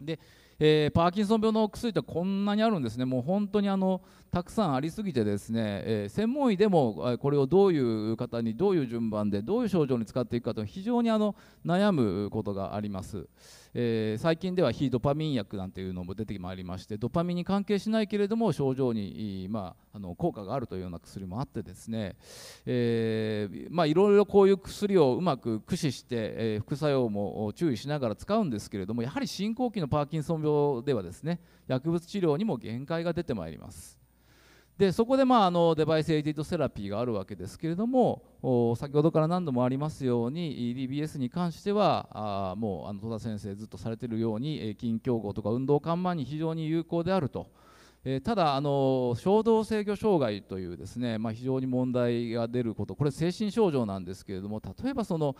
で、えー、パーキンソン病の薬ってこんなにあるんですねもう本当にあのたくさんありすぎてですね、えー、専門医でもこれをどういう方にどういう順番でどういう症状に使っていくかと非常にあの悩むことがあります。えー、最近では非ドパミン薬なんていうのも出てまいりましてドパミンに関係しないけれども症状に、まあ、あの効果があるというような薬もあってですね、えー、まあ、いろいろこういう薬をうまく駆使して、えー、副作用も注意しながら使うんですけれどもやはり進行期のパーキンソン病ではですね薬物治療にも限界が出てまいります。でそこでまああのデバイスエイディットセラピーがあるわけですけれども先ほどから何度もありますように DBS に関してはあもうあの戸田先生ずっとされているように筋強合とか運動緩慢に非常に有効であると。えただあの衝動制御障害というですね、まあ、非常に問題が出ることこれ精神症状なんですけれども例えばその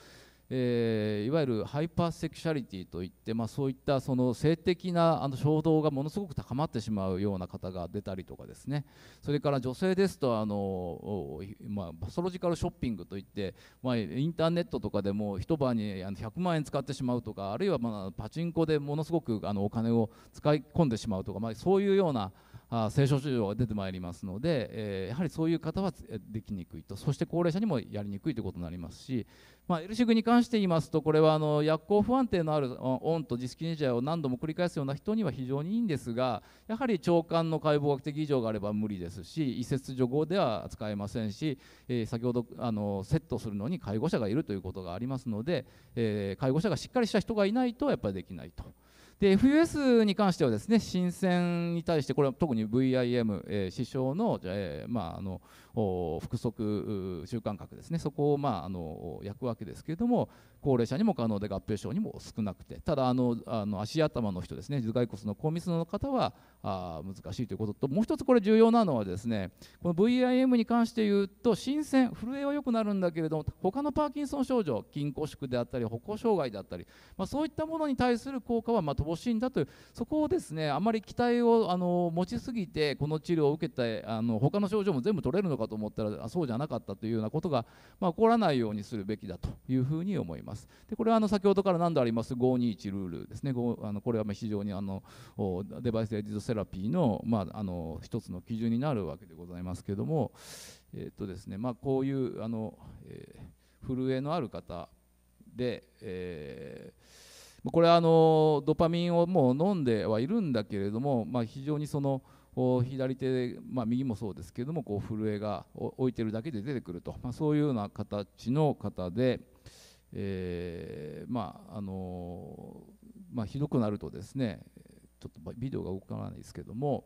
えー、いわゆるハイパーセクシャリティといって、まあ、そういったその性的なあの衝動がものすごく高まってしまうような方が出たりとかですねそれから女性ですとあの、まあ、バソロジカルショッピングといって、まあ、インターネットとかでも一晩にあの100万円使ってしまうとかあるいはまあパチンコでものすごくあのお金を使い込んでしまうとか、まあ、そういうようなあ聖書腫瘍が出てまいりますので、えー、やはりそういう方はできにくいとそして高齢者にもやりにくいということになりますし、まあ、エルシグに関して言いますとこれはあの薬効不安定のあるオンとジスキネジアを何度も繰り返すような人には非常にいいんですがやはり腸管の解剖学的異常があれば無理ですし移設除合では使えませんし、えー、先ほどあのセットするのに介護者がいるということがありますので、えー、介護者がしっかりした人がいないとやっぱりできないと。で FUS に関してはですね新鮮に対してこれは特に VIM、えー、支障の、えーまああの副足習慣核ですねそこをまああの焼くわけですけれども高齢者にも可能で合併症にも少なくてただあのあの足頭の人ですね頭蓋骨の高密度の方はあ難しいということともう一つこれ重要なのはですねこの VIM に関して言うと新鮮震えは良くなるんだけれども他のパーキンソン症状筋拘縮であったり歩行障害であったり、まあ、そういったものに対する効果はま乏しいんだというそこをですねあまり期待をあの持ちすぎてこの治療を受けてあの他の症状も全部取れるのかと思ったらあそうじゃなかったというようなことが、まあ、起こらないようにするべきだというふうに思います。でこれはあの先ほどから何度あります521ルールですねあのこれはま非常にあのデバイスエディドセラピーの,、まあ、あの一つの基準になるわけでございますけれども、えー、っとですねまあ、こういうあの、えー、震えのある方で、えー、これはあのドパミンをもう飲んではいるんだけれども、まあ、非常にその、こう左手、まあ、右もそうですけどもこう震えが置いてるだけで出てくると、まあ、そういうような形の方で、えー、まああのまあ、ひどくなるとですねちょっとビデオが動かないですけども、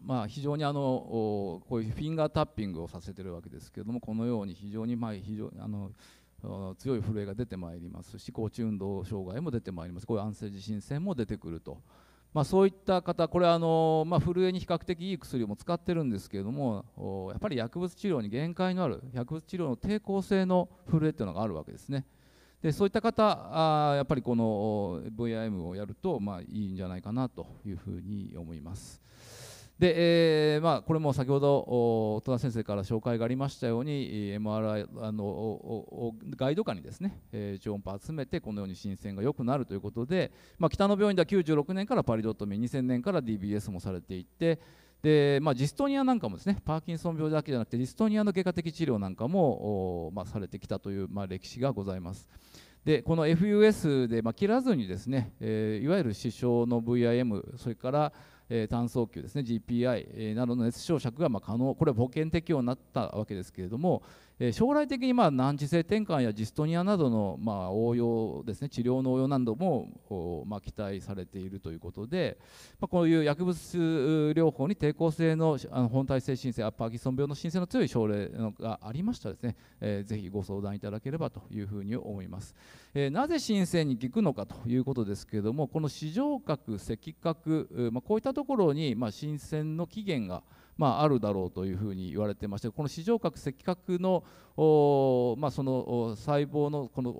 まあ、非常にあのこういうフィンガータッピングをさせてるわけですけどもこのように非常にまあ非常にあの強い震えが出てまいりますし高通運動障害も出てまいりますこういう安静地震線も出てくるとまあ、そういった方これはあの、まあ、震えに比較的いい薬も使ってるんですけれどもやっぱり薬物治療に限界のある薬物治療の抵抗性の震えというのがあるわけですね。でそういった方あやっぱりこの VIM をやると、まあ、いいんじゃないかなというふうに思います。で、えー、まあ、これも先ほど戸田先生から紹介がありましたように MRI あのガイド下にですね、えー、超音波集めてこのように新鮮が良くなるということで、まあ、北野病院では96年からパリドットミー2000年から DBS もされていてで、まあ、ジストニアなんかもですねパーキンソン病だけじゃなくてジストニアの外科的治療なんかも、まあ、されてきたという、まあ、歴史がございます。でこの FUS で、まあ、切らずにですね、えー、いわゆる視床の VIM それからえ素単層球ですね GPI などの熱照射がま可能これは保険適用になったわけですけれども、え将来的にまあ難治性転換やジストニアなどのまあ応用ですね治療の応用などもまあ期待されているということで、まあ、こういう薬物療法に抵抗性のあの本体性申請アッパーキソン病の申請の強い症例がありましたらですね、えー、ぜひご相談いただければというふうに思います、えなぜ申請に効くのかということですけれどもこの視上核、赤核、まあ、こういったところに、まあ、申請の期限が、まあ、あるだろうというふうに言われてましてこの視上核赤核の,、まあ、その細胞のこの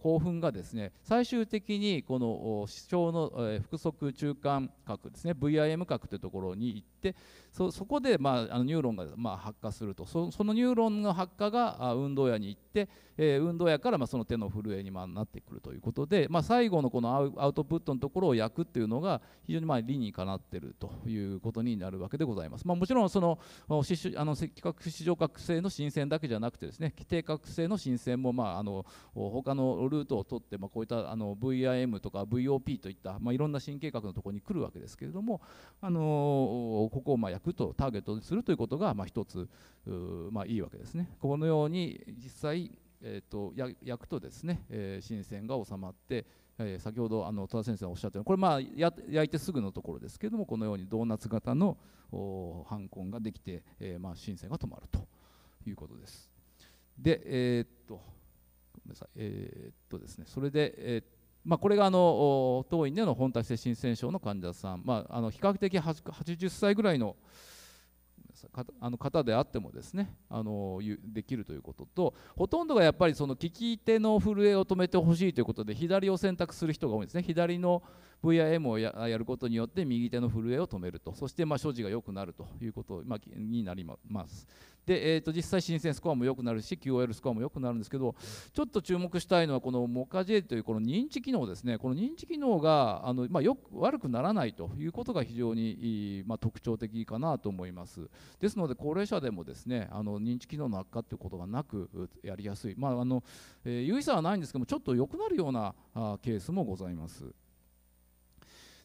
興奮がですね最終的にこの視床の腹側中間核ですね VIM 核というところに行ってそこで、まあ、あのニューロンが、ま発火するとそのニューロンの発火が運動野に行って、え運動野から、まその手の震えに、まなってくるということで、ま最後のこのアウトプットのところを焼くっていうのが非常にま理にかなっているということになるわけでございます。まあ、もちろんそのあの市場学生の申請だけじゃなくてですね定格性の申請もまああの他のルートを取ってまあこういったあの VIM とか VOP といったまあいろんな新計画のところに来るわけですけれどもあのここをまあくとターゲットにするということがまあ一つまあいいわけですね。このように実際えー、とくとですね、え新鮮が収まって、え先ほどあの戸田先生がおっしゃったようにこれまあ焼いてすぐのところですけれどもこのようにドーナツ型の判痕ができて、えー、まあ申請が止まるということです。でえー、っとごめんなさいえー、っとですねそれで、えーまあ、これがあの当院での本体性心腺症の患者さん、まあ、あの比較的80歳ぐらいの、あの方であってもですねあのできるということとほとんどがやっぱりその利き手の震えを止めてほしいということで左を選択する人が多いんですね左の VIM をやることによって右手の震えを止めるとそしてま所持が良くなるということになりますで、えー、と実際申請スコアも良くなるし QOL スコアも良くなるんですけどちょっと注目したいのはこのモカ j というこの認知機能ですねこの認知機能があの、まよく悪くならないということが非常に、ま特徴的かなと思いますですので高齢者でもですねあの認知機能の悪化ということがなくやりやすい、まああのえ有意差はないんですけどもちょっと良くなるようなケースもございます。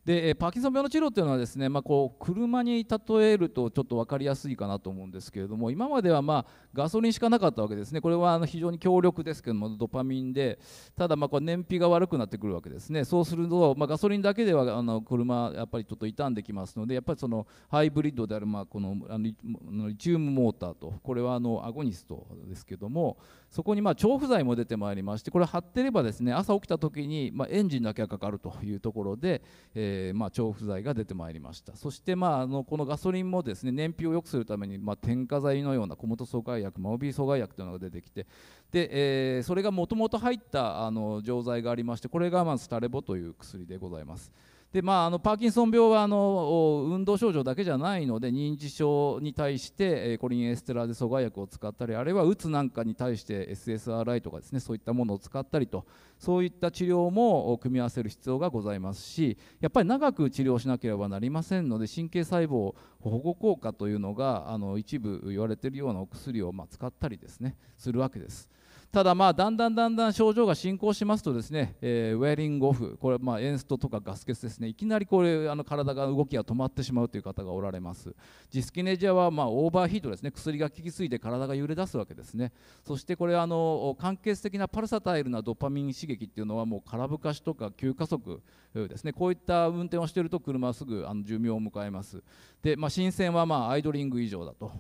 でパーキンソン病の治療というのはですね、まあ、こう車に例えるとちょっと分かりやすいかなと思うんですけれども今まではまあガソリンしかなかったわけですねこれはあの非常に強力ですけどもドパミンでただまあこれ燃費が悪くなってくるわけですねそうすると、まあ、ガソリンだけではあの車やっぱりちょっと傷んできますのでやっぱりそのハイブリッドであるまあこのあのリチウムモーターとこれはあのアゴニストですけどもそこにまあ調布剤も出てまいりましてこれ貼ってればですね朝起きた時にまあエンジンだけがかかるというところで、えーえー、まあ、重剤が出てまいりましたそして、まあ、あのこのガソリンもですね燃費を良くするために、まあ、添加剤のような小本阻害薬マオビー阻害薬というのが出てきてで、えー、それがもともと入ったあの錠剤がありましてこれが、まあ、スタレボという薬でございます。でまあ、あのパーキンソン病はあの運動症状だけじゃないので認知症に対してコリンエステラーゼ阻害薬を使ったりあるいはうつなんかに対して SSRI とかですねそういったものを使ったりとそういった治療も組み合わせる必要がございますしやっぱり長く治療しなければなりませんので神経細胞保護効果というのがあの一部言われているようなお薬をま使ったりですねするわけです。ただまあだんだんだんだん症状が進行しますとですね、えー、ウェリングオフこれまあエンストとかガス欠ですねいきなりこれあの体が動きが止まってしまうという方がおられますジスキネジアはまあオーバーヒートですね薬が効きすぎて体が揺れ出すわけですねそしてこれあの間欠的なパルサタイルなドパミン刺激っていうのはもう空ぶかしとか急加速ですねこういった運転をしていると車はすぐあの寿命を迎えますで、まあ、新鮮はまあアイドリング以上だと。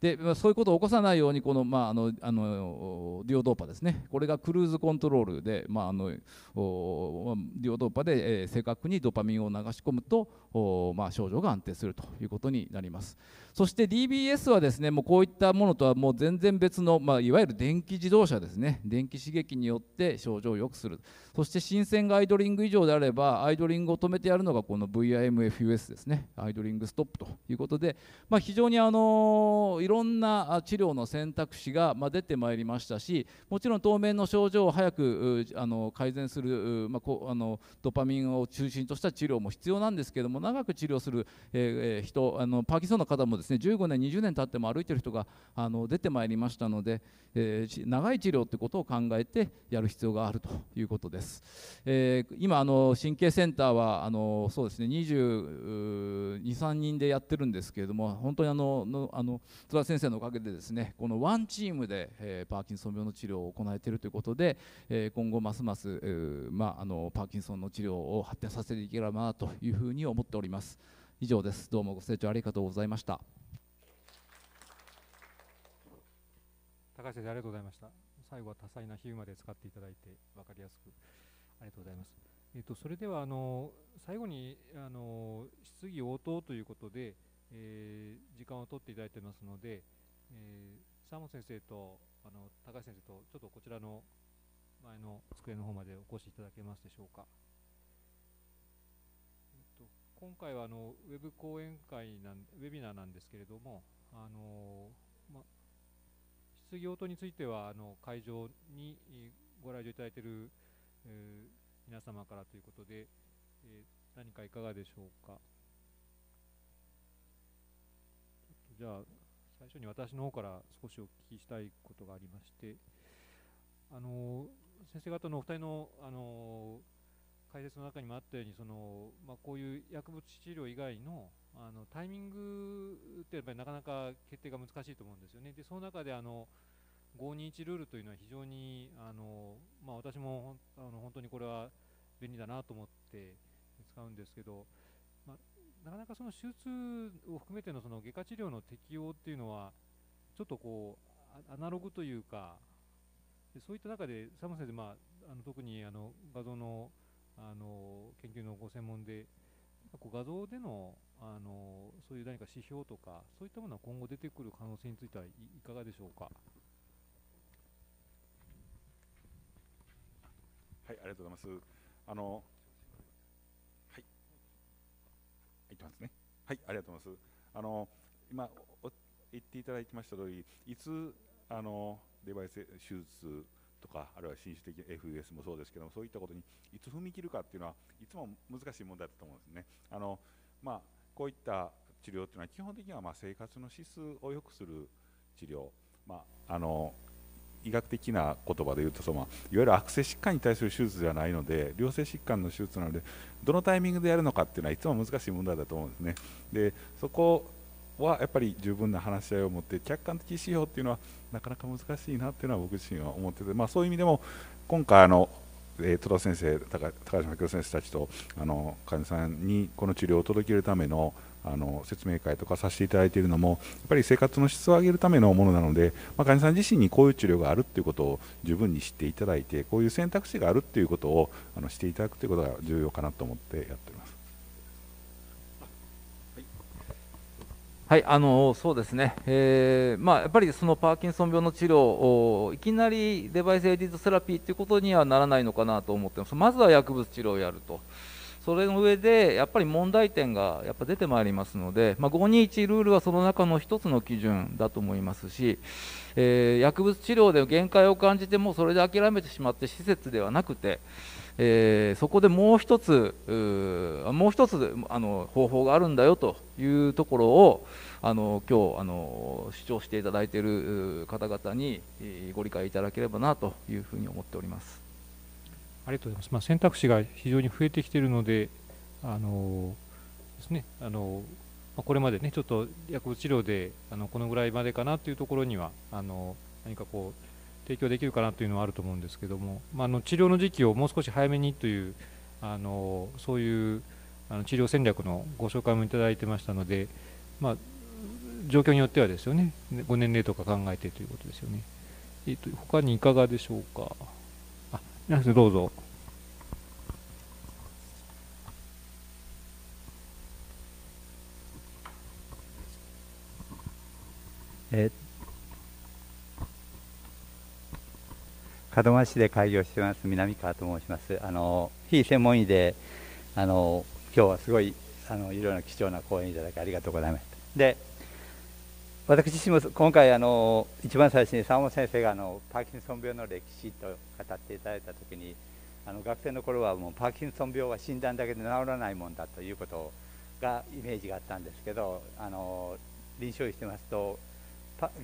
でそういうことを起こさないようにこの、まあ、あのあのディオドーパですねこれがクルーズコントロールで、まあ、あのディオドーパで、えー、正確にドパミンを流し込むとお、まあ、症状が安定するということになります。そして DBS はですねもうこういったものとはもう全然別の、まあ、いわゆる電気自動車ですね電気刺激によって症状を良くするそして新鮮がアイドリング以上であればアイドリングを止めてやるのがこの VIMFUS ですねアイドリングストップということで、まあ、非常にあのいろんな治療の選択肢が、ま出てまいりましたしもちろん当面の症状を早くあの改善する、まあ、こあのドパミンを中心とした治療も必要なんですけども長く治療する、えー、人あのパーキンソンの方もですねですね15年20年経っても歩いてる人があの出てまいりましたので、えー、長い治療ってことを考えてやる必要があるということです、えー、今あの神経センターはあのそうですね223人でやってるんですけれども本当にあののあの津田先生のおかげでですねこのワンチームで、えー、パーキンソン病の治療を行えているということで、えー、今後ますます、えー、まあ、あのパーキンソンの治療を発展させていければなというふうに思っております以上ですどうもご清聴ありがとうございました高橋先生ありがとうございました最後は多彩な比喩まで使っていただいて分かりやすくありがとうございます、えーと、それではあの最後にあの質疑応答ということで、えー、時間を取っていただいてますので、えー、沢本先生とあの高橋先生とちょっとこちらの前の机の方までお越しいただけますでしょうか、えーと、今回はあのウェブ講演会なんウェビナーなんですけれどもあの、ま質疑応答についてはあの会場にご来場いただいている、えー、皆様からということで、えー、何かいかがでしょうか。じゃあ最初に私の方から少しお聞きしたいことがありまして、あの先生方のお二人のあの解説の中にもあったようにその、まあ、こういう薬物治療以外のあのタイミングってやっぱりなかなか決定が難しいと思うんですよね。でその中であの521ルールというのは非常にあの、まあ、私もあの本当にこれは便利だなと思って使うんですけど、まあ、なかなかその手術を含めてのその外科治療の適用っていうのはちょっとこうアナログというかそういった中で佐野先生、まあ、あの特にあの画像のあの研究のご専門でこう画像でのあのそういう何か指標とかそういったものは今後出てくる可能性についてはい、いかがでしょうか。はい、ありがとうございます。あの、はい、言ってますね。はい、ありがとうございます。あの、今言っていただきました通り、いつあのデバイス手術とかあるいは紳士的 FUS もそうですけどもそういったことにいつ踏み切るかっていうのはいつも難しい問題だと思うんですね。あのまあ、こういった治療というのは基本的にはま生活の指数を良くする治療、まあ、あの医学的な言葉で言うとそのいわゆる悪性疾患に対する手術ではないので良性疾患の手術なのでどのタイミングでやるのかっていうのはいつも難しい問題だと思うんですね。でそこはやっぱり十分な話し合いを持って客観的指標っていうのはなかなか難しいなっていうのは僕自身は思ってて、まあ、そういう意味でも今回あの、え戸田先生高橋真紀先生たちとあの患者さんにこの治療を届けるためのあの説明会とかさせていただいているのもやっぱり生活の質を上げるためのものなので、まあ、患者さん自身にこういう治療があるということを十分に知っていただいてこういう選択肢があるということをあのしていただくということが重要かなと思ってやっています。はい、あのそうですね、えーまあ、やっぱりそのパーキンソン病の治療をいきなりデバイスエディートセラピーということにはならないのかなと思ってます、まずは薬物治療をやると、それの上でやっぱり問題点がやっぱ出てまいりますので、まあ、521ルールはその中の1つの基準だと思いますし、えー、薬物治療で限界を感じてもそれで諦めてしまって施設ではなくて、えー、そこでもう一つもう一つあの方法があるんだよというところをあの今日あの主張していただいている方々にご理解いただければなというふうに思っております。ありがとうございます。まあ、選択肢が非常に増えてきているので、あのですね、あのこれまでねちょっと薬物治療であのこのぐらいまでかなというところにはあの何かこう提供できるかなというのはあると思うんですけども、まあ、あの治療の時期をもう少し早めにというあのそういうあの治療戦略のご紹介もいただいてましたので、まあ、状況によってはですよねご年齢とか考えてということですよね、えっと他にいかがでしょうかあどうぞえ門真市で開業してます南川と申しますあの非専門医であの今日はすごいあのいろいろ貴重な講演いただきありがとうございましたで私自身も今回あの一番最初に沢本先生があのパーキンソン病の歴史と語っていただいた時にあの学生の頃はもうパーキンソン病は診断だけで治らないもんだということがイメージがあったんですけどあの臨床医してますと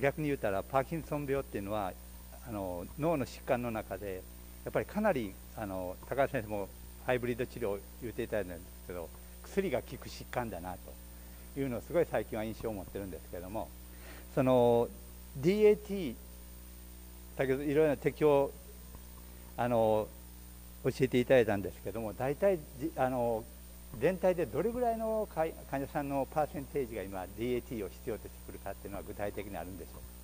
逆に言うたらパーキンソン病っていうのはあの脳の疾患の中でやっぱりかなりあの高橋先生もハイブリッド治療を言っていただいたんですけど薬が効く疾患だなというのをすごい最近は印象を持ってるんですけどもその DAT 先ほどいろいろな適応あの教えていただいたんですけども大体あの全体でどれぐらいの患者さんのパーセンテージが今 DAT を必要としてくるかっていうのは具体的にあるんでしょうか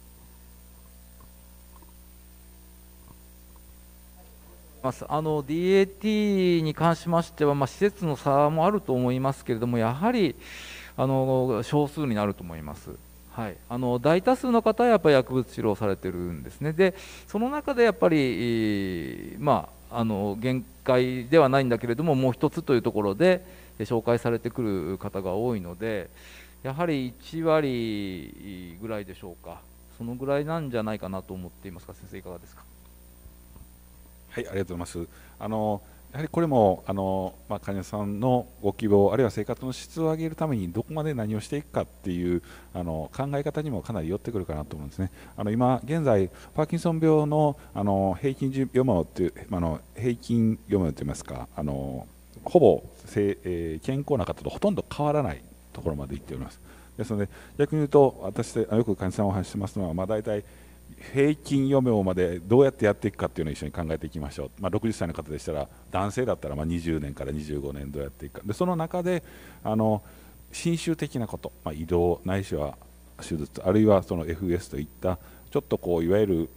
ますあの DAT に関しましては、まあ、施設の差もあると思いますけれども、やはりあの少数になると思います。はい、あの大多数の方はやっぱり薬物治療されてるんですね、でその中でやっぱり、まあ、あの限界ではないんだけれども、もう一つというところで紹介されてくる方が多いので、やはり1割ぐらいでしょうか、そのぐらいなんじゃないかなと思っていますが、先生、いかがですか。はい、ありがとうございます。あのやはりこれもあの、まあ、患者さんのご希望あるいは生活の質を上げるためにどこまで何をしていくかっていうあの考え方にもかなり寄ってくるかなと思うんですね。あの今現在パーキンソン病のあの平均予命っていうあの平均予防といいますかあのほぼ、えー、健康な方とほとんど変わらないところまでいっております。ですので逆に言うと私よく患者さんお話ししますのは、まあ、大体平均余命までどうやってやっていくかっていうのを一緒に考えていきましょう、まあ、60歳の方でしたら男性だったらま20年から25年どうやっていくかでその中であの侵襲的なこと、まあ、移動ないしは手術あるいはその FS といったちょっとこういわゆる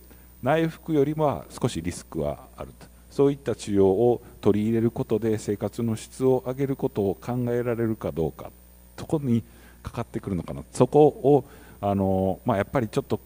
内服よりも少しリスクはあるとそういった治療を取り入れることで生活の質を上げることを考えられるかどうかそこにかかってくるのかなそこをあの、まあ、やっぱりちょっと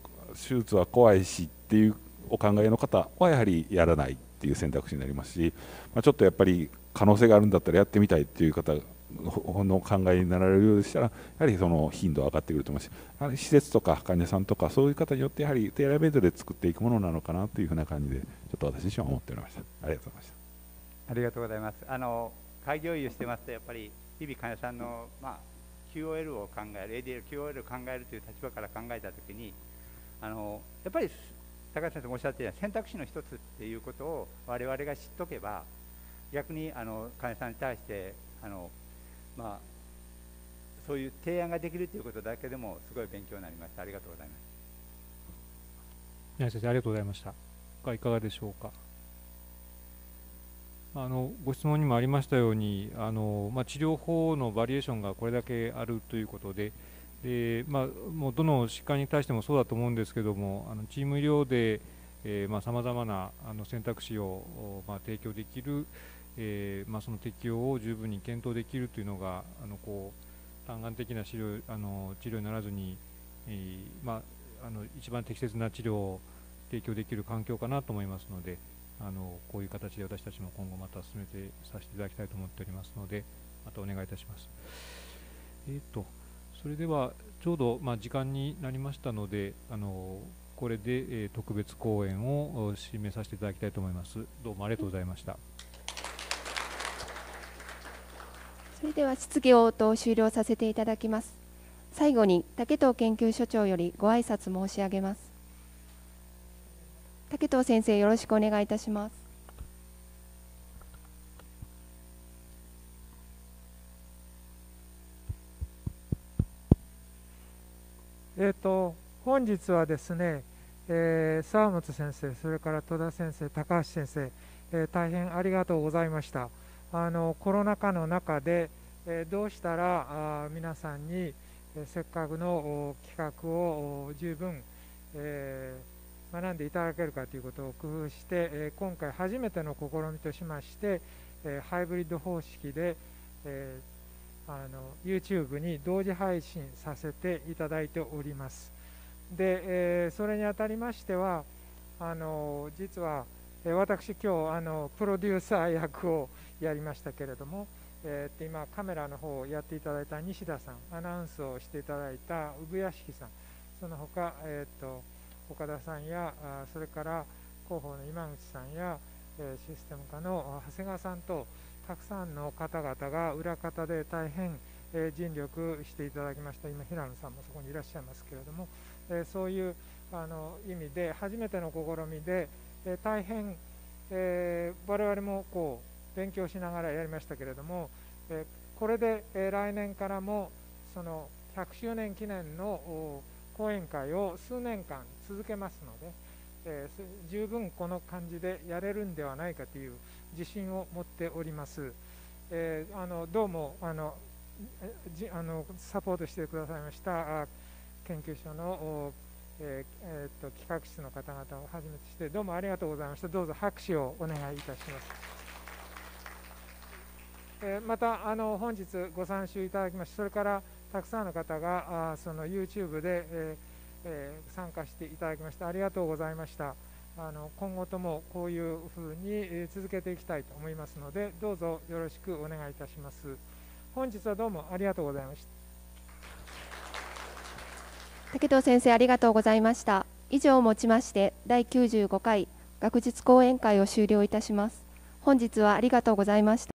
手術は怖いしっていうお考えの方はやはりやらないっていう選択肢になりますし、まあ、ちょっとやっぱり可能性があるんだったらやってみたいっていう方の考えになられるようでしたらやはりその頻度は上がってくると思いますし施設とか患者さんとかそういう方によってやはりテラベッドで作っていくものなのかなというふうな感じでちょっと私自身は思っておりましたありがとうございましたありがとうございますあの開業医をしてますとやっぱり日々患者さんの、まあ、QOL を考える ADL、QOL を考えるという立場から考えたときにあのやっぱり高橋先生もおっしゃっていた選択肢の一つっていうことを我々が知っておけば逆にあの患者さんに対してあの、まあ、そういう提案ができるということだけでもすごい勉強になりましたありがとうございます宮先生ありがとうございましたがいかがでしょうかあのご質問にもありましたようにあの、まあ、治療法のバリエーションがこれだけあるということで、でまあ、もうどの疾患に対してもそうだと思うんですけどもあのチーム医療でさまざ、まなあの選択肢を、まあ、提供できる、えーまあ、その適用を十分に検討できるというのがあのこう単眼的な治療あの治療にならずに、えーまあ、あの一番適切な治療を提供できる環境かなと思いますのであのこういう形で私たちも今後また進めてさせていただきたいと思っておりますのでまたお願いいたします。えーとそれではちょうどまあ時間になりましたのであのこれで特別講演を締めさせていただきたいと思いますどうもありがとうございましたそれでは質疑応答を終了させていただきます最後に竹藤研究所長よりご挨拶申し上げます竹藤先生よろしくお願いいたしますえっ、ー、と本日はですね、えー、沢本先生それから戸田先生高橋先生、えー、大変ありがとうございましたあのコロナ禍の中で、えどうしたらあ皆さんに、えせっかくの企画を十分、え学んでいただけるかということを工夫して、え今回初めての試みとしまして、えハイブリッド方式で、えーあの YouTube に同時配信させていただいております。で、えー、それにあたりましては、あの実は、え私、今日あのプロデューサー役をやりましたけれども、えー、今、カメラの方をやっていただいた西田さん、アナウンスをしていただいた産屋敷さん、その他、えーと、と岡田さんや、あそれから広報の今口さんや、えシステム課の長谷川さんと、たくさんの方々が裏方で大変、え尽力していただきました今平野さんもそこにいらっしゃいますけれども、えそういうあの意味で初めての試みで、え大変、えー、我々もこう勉強しながらやりましたけれども、えこれで、え来年からもその100周年記念の講演会を数年間続けますので、え十分この感じでやれるんではないかという。自信を持っております。えー、あのどうもあのじあのサポートしてくださいました研究所の、えーえーと、と企画室の方々をはじめとしてどうもありがとうございましたどうぞ拍手をお願いいたします。えー、またあの本日ご参集いただきましてそれからたくさんの方があその YouTube で、えーえー、参加していただきましてありがとうございました。あの今後ともこういうふうに続けていきたいと思いますのでどうぞよろしくお願いいたします本日はどうもありがとうございました武藤先生ありがとうございました以上をもちまして第95回学術講演会を終了いたします本日はありがとうございました